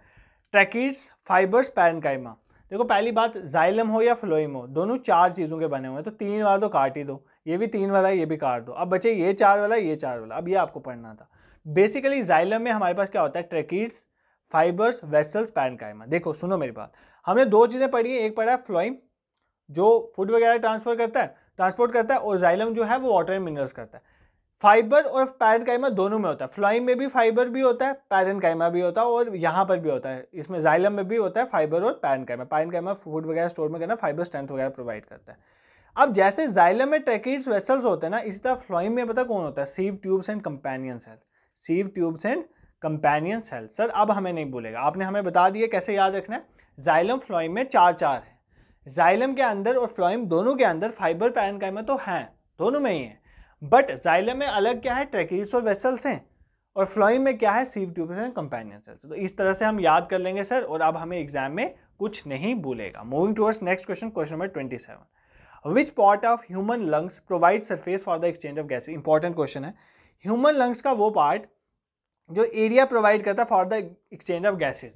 ट्रैकिड्स फाइबर्स पैरनकाइमा देखो पहली बात जाइलम हो या फ्लोइम हो दोनों चार चीज़ों के बने हुए हैं तो तीन वाला तो काट ही दो ये भी तीन वाला है ये भी काट दो अब बचे ये चार वाला ये चार वाला अब ये आपको पढ़ना था बेसिकली जाइलम में हमारे पास क्या होता है ट्रेकिड्स फाइबर्स वेसल्स पैनकाइमा देखो सुनो मेरी बात हमने दो चीज़ें पढ़ी है एक पढ़ा है फ्लोइम जो फूड वगैरह ट्रांसफर करता है ट्रांसपोर्ट करता है और जाइलम जो है वो वाटर एंड मिनरल्स करता है फाइबर और पैरनकाइमा दोनों में होता है फ्लाइम में भी फाइबर भी होता है पैरनकाइमा भी होता है और यहाँ पर भी होता है इसमें जाइलम में भी होता है फाइबर और पैरनकाइमा पैरनकाइमा फूड वगैरह स्टोर में करना फाइबर स्ट्रेंथ वगैरह प्रोवाइड करता है अब जैसे जाइलम में ट्रेकिड्स वेसल्स होते हैं ना इसी तरह फ्लोइम में पता कौन होता है sieve tubes and companion cell sieve tubes and companion cell sir अब हमें नहीं भूलेगा आपने हमें बता दिया कैसे याद रखना है जाइलम फ्लोइम में चार चार है जाइलम के अंदर और फ्लोइम दोनों के अंदर फाइबर पैरनकाइमा तो हैं दोनों में ही हैं बट जाइलम में अलग क्या है ट्रेकिस और वेसल्स हैं और फ्लोइम में क्या है sieve tubes and companion cells तो इस तरह से हम याद कर लेंगे सर और अब हमें एग्जाम में कुछ नहीं भूलेगा moving towards next question question number twenty seven which part of human lungs provide surface for the exchange of gases important question है ह्यूमन लंग्स का वो पार्ट जो एरिया प्रोवाइड करता है for the exchange of gases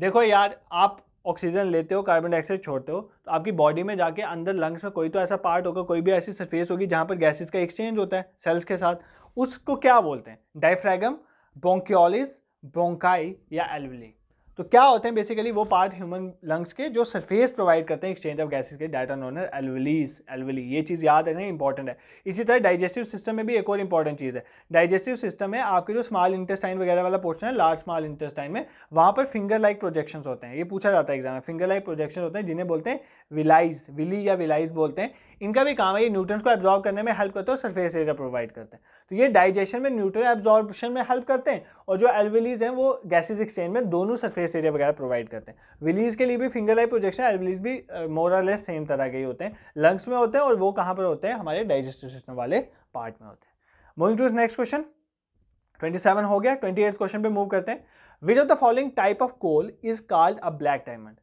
देखो यार आप oxygen लेते हो कार्बन डाइऑक्साइड छोड़ते हो तो आपकी बॉडी में जाके अंदर लंग्स में कोई तो ऐसा पार्ट होगा कोई भी ऐसी सरफेस होगी जहाँ पर गैसेज का एक्सचेंज होता है सेल्स के साथ उसको क्या बोलते हैं डाइफ्रैगम ब्रोंक्योलिस ब्रोंकाई या एलविली तो क्या होते हैं बेसिकली वो पार्ट ह्यूमन लंग्स के जो सरफेस प्रोवाइड करते हैं एक्सचेंज ऑफ गैसेस के डाटा नॉन एलवलीज एलवली ये चीज़ याद रखना इंपॉर्टेंट है इसी तरह डाइजेस्टिव सिस्टम में भी एक और इंपॉर्टेंट चीज़ है डाइजेस्टिव सिस्टम में आपके जो स्मॉल इंटेस्टाइन वगैरह वाला पोर्शन है लार्ज स्मॉल इंटेस्टाइन में वहाँ पर फिंगर लाइक प्रोजेक्शन होते हैं ये पूछा जाता है एग्जाम में फिंगर लाइक प्रोजेक्शन होते हैं जिन्हें बोलते हैं विलाइज विली या विलाइज बोलते हैं इनका भी काम है ये न्यूट्रंस को एब्जॉर्व करने में हेल्प करते हैं और सरफेस एरिया प्रोवाइड करते हैं तो ये डाइजेशन में न्यूट्रन एब्जॉर्बेशन में हेल्प करते हैं और जो एलविलीज हैं वो गैसेज एक्सचेंज में दोनों सरफेस सरफेस एरिया वगैरह प्रोवाइड करते हैं विलीज के लिए भी फिंगर लाइफ प्रोजेक्शन एल्विलीज भी मोरलेस uh, सेम तरह के ही होते हैं लंग्स में होते हैं और वो कहाँ पर होते हैं हमारे डाइजेस्टिव सिस्टम वाले पार्ट में होते हैं मूविंग टू नेक्स्ट क्वेश्चन 27 हो गया 28 क्वेश्चन पे मूव करते हैं which of the following type of coal is called a black diamond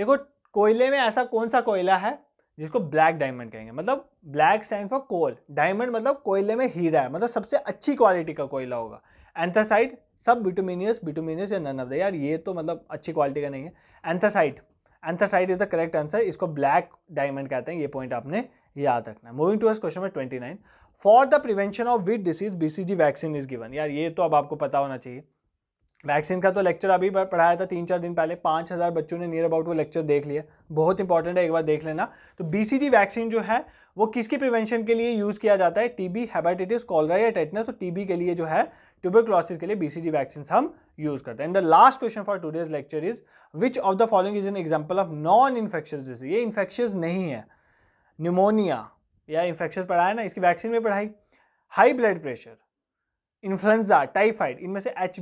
देखो कोयले में ऐसा कौन सा कोयला है जिसको ब्लैक डायमंड कहेंगे मतलब black stand for coal diamond मतलब कोयले में हीरा है मतलब सबसे अच्छी क्वालिटी का कोयला होगा एंथासाइड सब बिटोमिनियस बिटोमिनियस या नन ऑफ द यार ये तो मतलब अच्छी क्वालिटी का नहीं है anthracite anthracite is the correct answer इसको ब्लैक डायमंड कहते हैं ये पॉइंट आपने याद रखना moving towards question number twenty nine for the prevention of which disease BCG vaccine is given यार ये तो अब आपको पता होना चाहिए वैक्सीन का तो लेक्चर अभी पढ़ाया था तीन चार दिन पहले पाँच हज़ार बच्चों ने नियर अबाउट वो लेक्चर देख लिया बहुत इंपॉर्टेंट है एक बार देख लेना तो बीसीजी वैक्सीन जो है वो किसकी प्रिवेंशन के लिए यूज़ किया जाता है टीबी हेपेटाइटिस कॉलरा या टेटनस तो टीबी के लिए जो है ट्यूबरक्लोसिस के लिए बीसीजी वैक्सीन हम यूज करते हैं and the last question for today's lecture is which of the following is an example of non infectious disease ये इन्फेक्शियस नहीं है न्यूमोनिया या इन्फेक्शन पढ़ाया ना इसकी वैक्सीन में पढ़ाई high blood pressure influenza typhoid इनमें से एच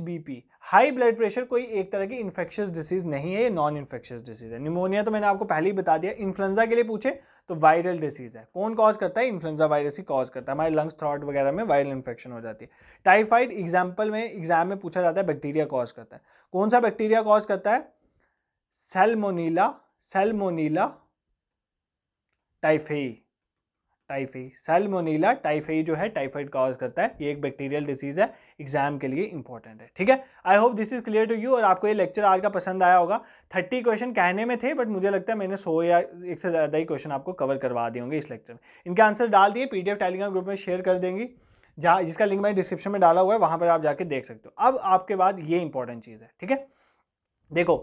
हाई ब्लड प्रेशर कोई एक तरह की इन्फेक्शियस डिसीज नहीं है ये नॉन इन्फेक्शियस डिसीज है निमोनिया तो मैंने आपको पहले ही बता दिया इन्फ्लुएंजा के लिए पूछे तो वायरल डिसीज है कौन कॉज करता है इन्फ्लुएंजा वायरस ही कॉज करता है हमारे लंग्स थ्रॉट वगैरह में वायरल इन्फेक्शन हो जाती है टाइफाइड एग्जाम्पल में एग्जाम में पूछा जाता है बैक्टीरिया कॉज करता है कौन सा बैक्टीरिया कॉज करता है सेलमोनीला सेलमोनीला टाइफेई टाइफाई सेलमोनीला टाइफाई जो है टाइफाइड कॉज करता है ये एक बैक्टीरियल डिसीज़ है एग्जाम के लिए इंपॉर्टेंट है ठीक है I hope this is clear to you और आपको ये लेक्चर आज का पसंद आया होगा थर्टी क्वेश्चन कहने में थे बट मुझे लगता है मैंने सौ या एक से ज़्यादा ही क्वेश्चन आपको कवर करवा दिए होंगे इस लेक्चर में इनके आंसर डाल दिए पी टेलीग्राम ग्रुप में शेयर कर देंगी जहाँ जिसका लिंक मैंने डिस्क्रिप्शन में डाला हुआ है वहाँ पर आप जाके देख सकते हो अब आपके बाद ये इंपॉर्टेंट चीज़ है ठीक है देखो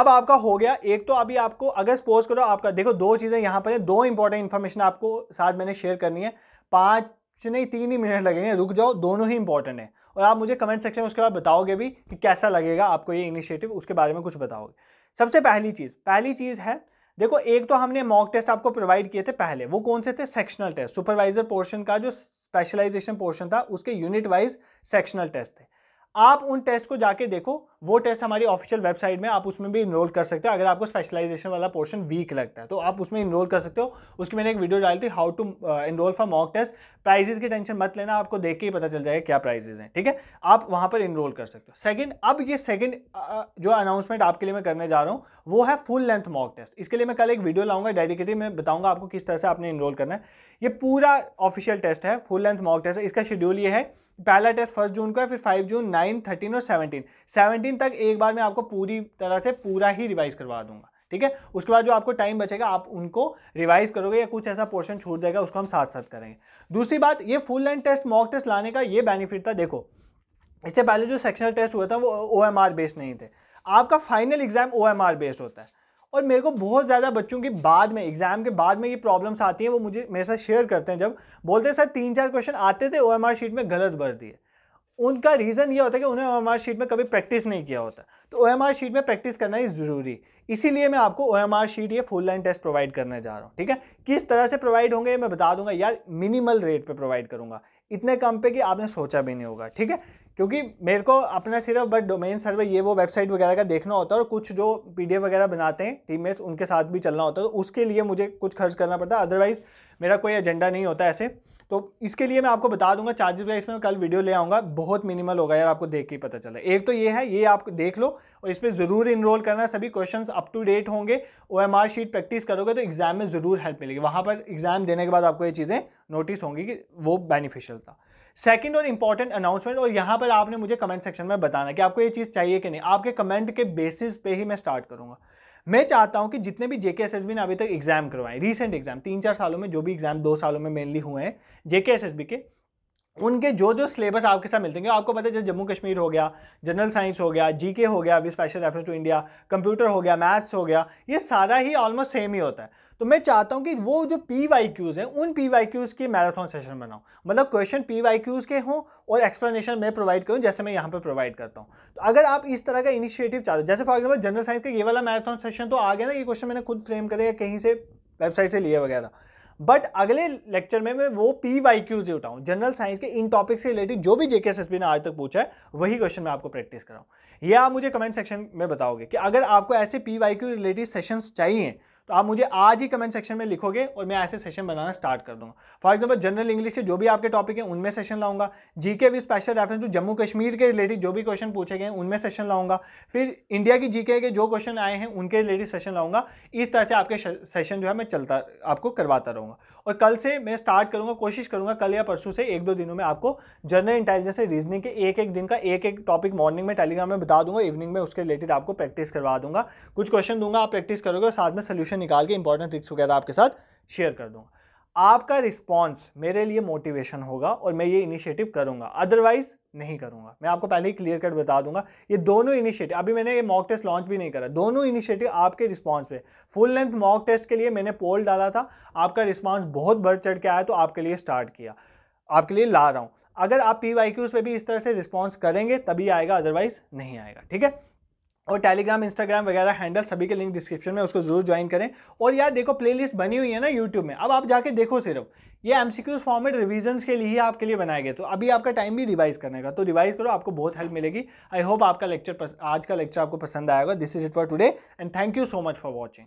अब आपका हो गया एक तो अभी आपको अगर सपोज करो आपका देखो दो चीज़ें यहाँ पर है दो इंपॉर्टेंट इन्फॉर्मेशन आपको साथ मैंने शेयर करनी है पाँच नहीं तीन ही मिनट लगेंगे रुक जाओ दोनों ही इंपॉर्टेंट है और आप मुझे कमेंट सेक्शन में उसके बाद बताओगे भी कि कैसा लगेगा आपको ये इनिशिएटिव उसके बारे में कुछ बताओगे सबसे पहली चीज़ पहली चीज़ है देखो एक तो हमने मॉक टेस्ट आपको प्रोवाइड किए थे पहले वो कौन से थे सेक्शनल टेस्ट सुपरवाइजर पोर्शन का जो स्पेशलाइजेशन पोर्शन था उसके यूनिट वाइज सेक्शनल टेस्ट थे आप उन टेस्ट को जाके देखो वो टेस्ट हमारी ऑफिशियल वेबसाइट में आप उसमें भी इनरोल कर सकते हो अगर आपको स्पेशलाइजेशन वाला पोर्शन वीक लगता है तो आप उसमें इनरोल कर सकते हो उसकी मैंने एक वीडियो डाली थी how to enrol for mock test prizes की टेंशन मत लेना आपको देख के ही पता चल जाएगा क्या प्राइजेज हैं ठीक है आप वहाँ पर इनरोल कर सकते हो सेकंड अब ये सेकंड जो अनाउंसमेंट आपके लिए मैं करने जा रहा हूँ वो है फुल लेंथ मॉक टेस्ट इसके लिए मैं कल एक वीडियो लाऊंगा डेडिकेटेड मैं बताऊंगा आपको किस तरह से आपने इनरोल करना है ये पूरा ऑफिशियल टेस्ट है फुल लेंथ मॉक टेस्ट है इसका शेड्यूल ये है पहला टेस्ट फर्स्ट जून को है फिर फाइव जून नाइन थर्टीन और सेवनटीन सेवनटीन तक एक बार मैं आपको पूरी तरह से पूरा ही रिवाइज करवा दूंगा ठीक है उसके बाद जो आपको टाइम बचेगा आप उनको रिवाइज करोगे या कुछ ऐसा पोर्शन छूट जाएगा उसको हम साथ साथ करेंगे दूसरी बात ये full line test mock test लाने का ये बेनिफिट था देखो इससे पहले जो सेक्शनल टेस्ट हुआ था वो ओ एम आर बेस्ड नहीं थे आपका final exam O M R based होता है और मेरे को बहुत ज़्यादा बच्चों की बाद में एग्जाम के बाद में ये प्रॉब्लम्स आती हैं वो मुझे मेरे साथ शेयर करते हैं जब बोलते हैं सर तीन चार क्वेश्चन आते थे ओ एम आर शीट में गलत भर दिए उनका रीज़न ये होता है कि उन्हें ओ शीट में कभी प्रैक्टिस नहीं किया होता तो ओ शीट में प्रैक्टिस करना ही ज़रूरी इसीलिए मैं आपको ओ शीट ये फुल लाइन टेस्ट प्रोवाइड करने जा रहा हूँ ठीक है किस तरह से प्रोवाइड होंगे मैं बता दूंगा यार मिनिमल रेट पे प्रोवाइड करूँगा इतने कम पे कि आपने सोचा भी नहीं होगा ठीक है क्योंकि मेरे को अपना सिर्फ बस डोमेन सर्वे ये वो वेबसाइट वगैरह का देखना होता है और कुछ जो पी वगैरह बनाते हैं टीम उनके साथ भी चलना होता है तो उसके लिए मुझे कुछ खर्च करना पड़ता है अदरवाइज़ मेरा कोई एजेंडा नहीं होता ऐसे तो इसके लिए मैं आपको बता दूंगा चार्जेस वगैरह इसमें कल वीडियो ले आऊँगा बहुत मिनिमल होगा यार आपको देख के पता चला एक तो ये है ये आप देख लो और इस पर ज़रूर इनरोल करना सभी क्वेश्चन अप टू डेट होंगे ओ शीट प्रैक्टिस करोगे तो एग्जाम में ज़रूर हेल्प मिलेगी वहाँ पर एग्जाम देने के बाद आपको ये चीज़ें नोटिस होंगी कि वो बेनिफिशियल था सेकेंड और इंपॉर्टेंट अनाउंसमेंट और यहाँ पर आपने मुझे कमेंट सेक्शन में बताना कि आपको ये चीज़ चाहिए कि नहीं आपके कमेंट के बेसिस पे ही मैं स्टार्ट करूँगा मैं चाहता हूँ कि जितने भी जेके एस ने अभी तक एग्जाम करवाए रिसेंट एग्जाम तीन चार सालों में जो भी एग्जाम दो सालों में मेनली हुए हैं जेके एस के उनके जो जो सिलेबस आपके साथ मिलते हैं आपको पता है जैसे जम्मू कश्मीर हो गया जनरल साइंस हो गया जीके हो गया with special reference to India computer हो गया मैथ्स हो गया ये सारा ही ऑलमोस्ट सेम ही होता है तो मैं चाहता हूँ कि वो जो पी वाई क्यूज़ हैं उन पी वाई क्यूज़ की मैराथन सेशन बनाऊँ मतलब क्वेश्चन पी वाई क्यूज़ के हों और एक्सप्लेनेशन मैं प्रोवाइड करूँ जैसे मैं यहाँ पर प्रोवाइड करता हूँ तो अगर आप इस तरह का इनिशिएटिव चाहते हो जैसे फॉर एग्जाम्पल जनरल साइंस का ये वाला मैराथन सेशन तो आ गया ना ये क्वेश्चन मैंने खुद फ्रेम करेगा कहीं से वेबसाइट से लिए वगैरह बट अगले लेक्चर में मैं वो पी वाई क्यू से उठाऊँ जनरल साइंस के इन टॉपिक से रिलेटेड जो भी जेके एस ने आज तक पूछा है वही क्वेश्चन मैं आपको प्रैक्टिस कराऊँ या आप मुझे कमेंट सेक्शन में बताओगे कि अगर आपको ऐसे P Y Q related sessions चाहिए तो आप मुझे आज ही कमेंट सेक्शन में लिखोगे और मैं ऐसे सेशन बनाना स्टार्ट कर दूंगा फॉर एग्जाम्पल जनरल इंग्लिश के जो भी आपके टॉपिक हैं उनमें सेशन लाऊंगा जीके भी special reference to Jammu Kashmir के रिलेटेड जो भी क्वेश्चन पूछे गए उनमें सेशन लाऊंगा फिर इंडिया की जीके के जो क्वेश्चन आए हैं उनके रिलेटेड सेशन लाऊंगा इस तरह से आपके सेशन जो है मैं चलता आपको करवाता रहूंगा और कल से मैं स्टार्ट करूंगा कोशिश करूंगा कल या परसों से एक दो दिनों में आपको जनरल इंटेलिजेंस रीजनिंग के एक एक दिन का एक एक टॉपिक मॉर्निंग में टेलीग्राम में बता दूंगा इवनिंग में उसके रिलेटेड आपको प्रैक्टिस करवा दूंगा कुछ क्वेश्चन दूंगा आप प्रैक्टिस करोगे और साथ में सोल्यूशन क्वेश्चन निकाल के इंपॉर्टेंट ट्रिक्स वगैरह आपके साथ शेयर कर दूंगा आपका रिस्पॉन्स मेरे लिए मोटिवेशन होगा और मैं ये इनिशिएटिव करूंगा अदरवाइज नहीं करूंगा मैं आपको पहले ही क्लियर कट बता दूंगा ये दोनों इनिशिएटिव अभी मैंने ये मॉक टेस्ट लॉन्च भी नहीं करा दोनों इनिशिएटिव आपके रिस्पांस पे फुल लेंथ मॉक टेस्ट के लिए मैंने पोल डाला था आपका रिस्पॉन्स बहुत बढ़ चढ़ के आया तो आपके लिए स्टार्ट किया आपके लिए ला रहा हूँ अगर आप पी वाई क्यूज पर भी इस तरह से रिस्पॉन्स करेंगे तभी आएगा अदरवाइज नहीं आएगा ठीक है और टेलीग्राम इंस्टाग्राम वगैरह हैंडल सभी के लिंक डिस्क्रिप्शन में उसको जरूर ज्वाइन करें और यार देखो प्लेलिस्ट बनी हुई है ना यूट्यूब में अब आप जाके देखो सिर्फ ये M C Qs format revision के लिए ही आपके लिए बनाए गए तो अभी आपका टाइम भी रिवाइज करने का तो रिवाइज करो आपको बहुत हेल्प मिलेगी आई होप आपका लेक्चर आज का लेक्चर आपको पसंद आएगा this is it for today and thank you so much for watching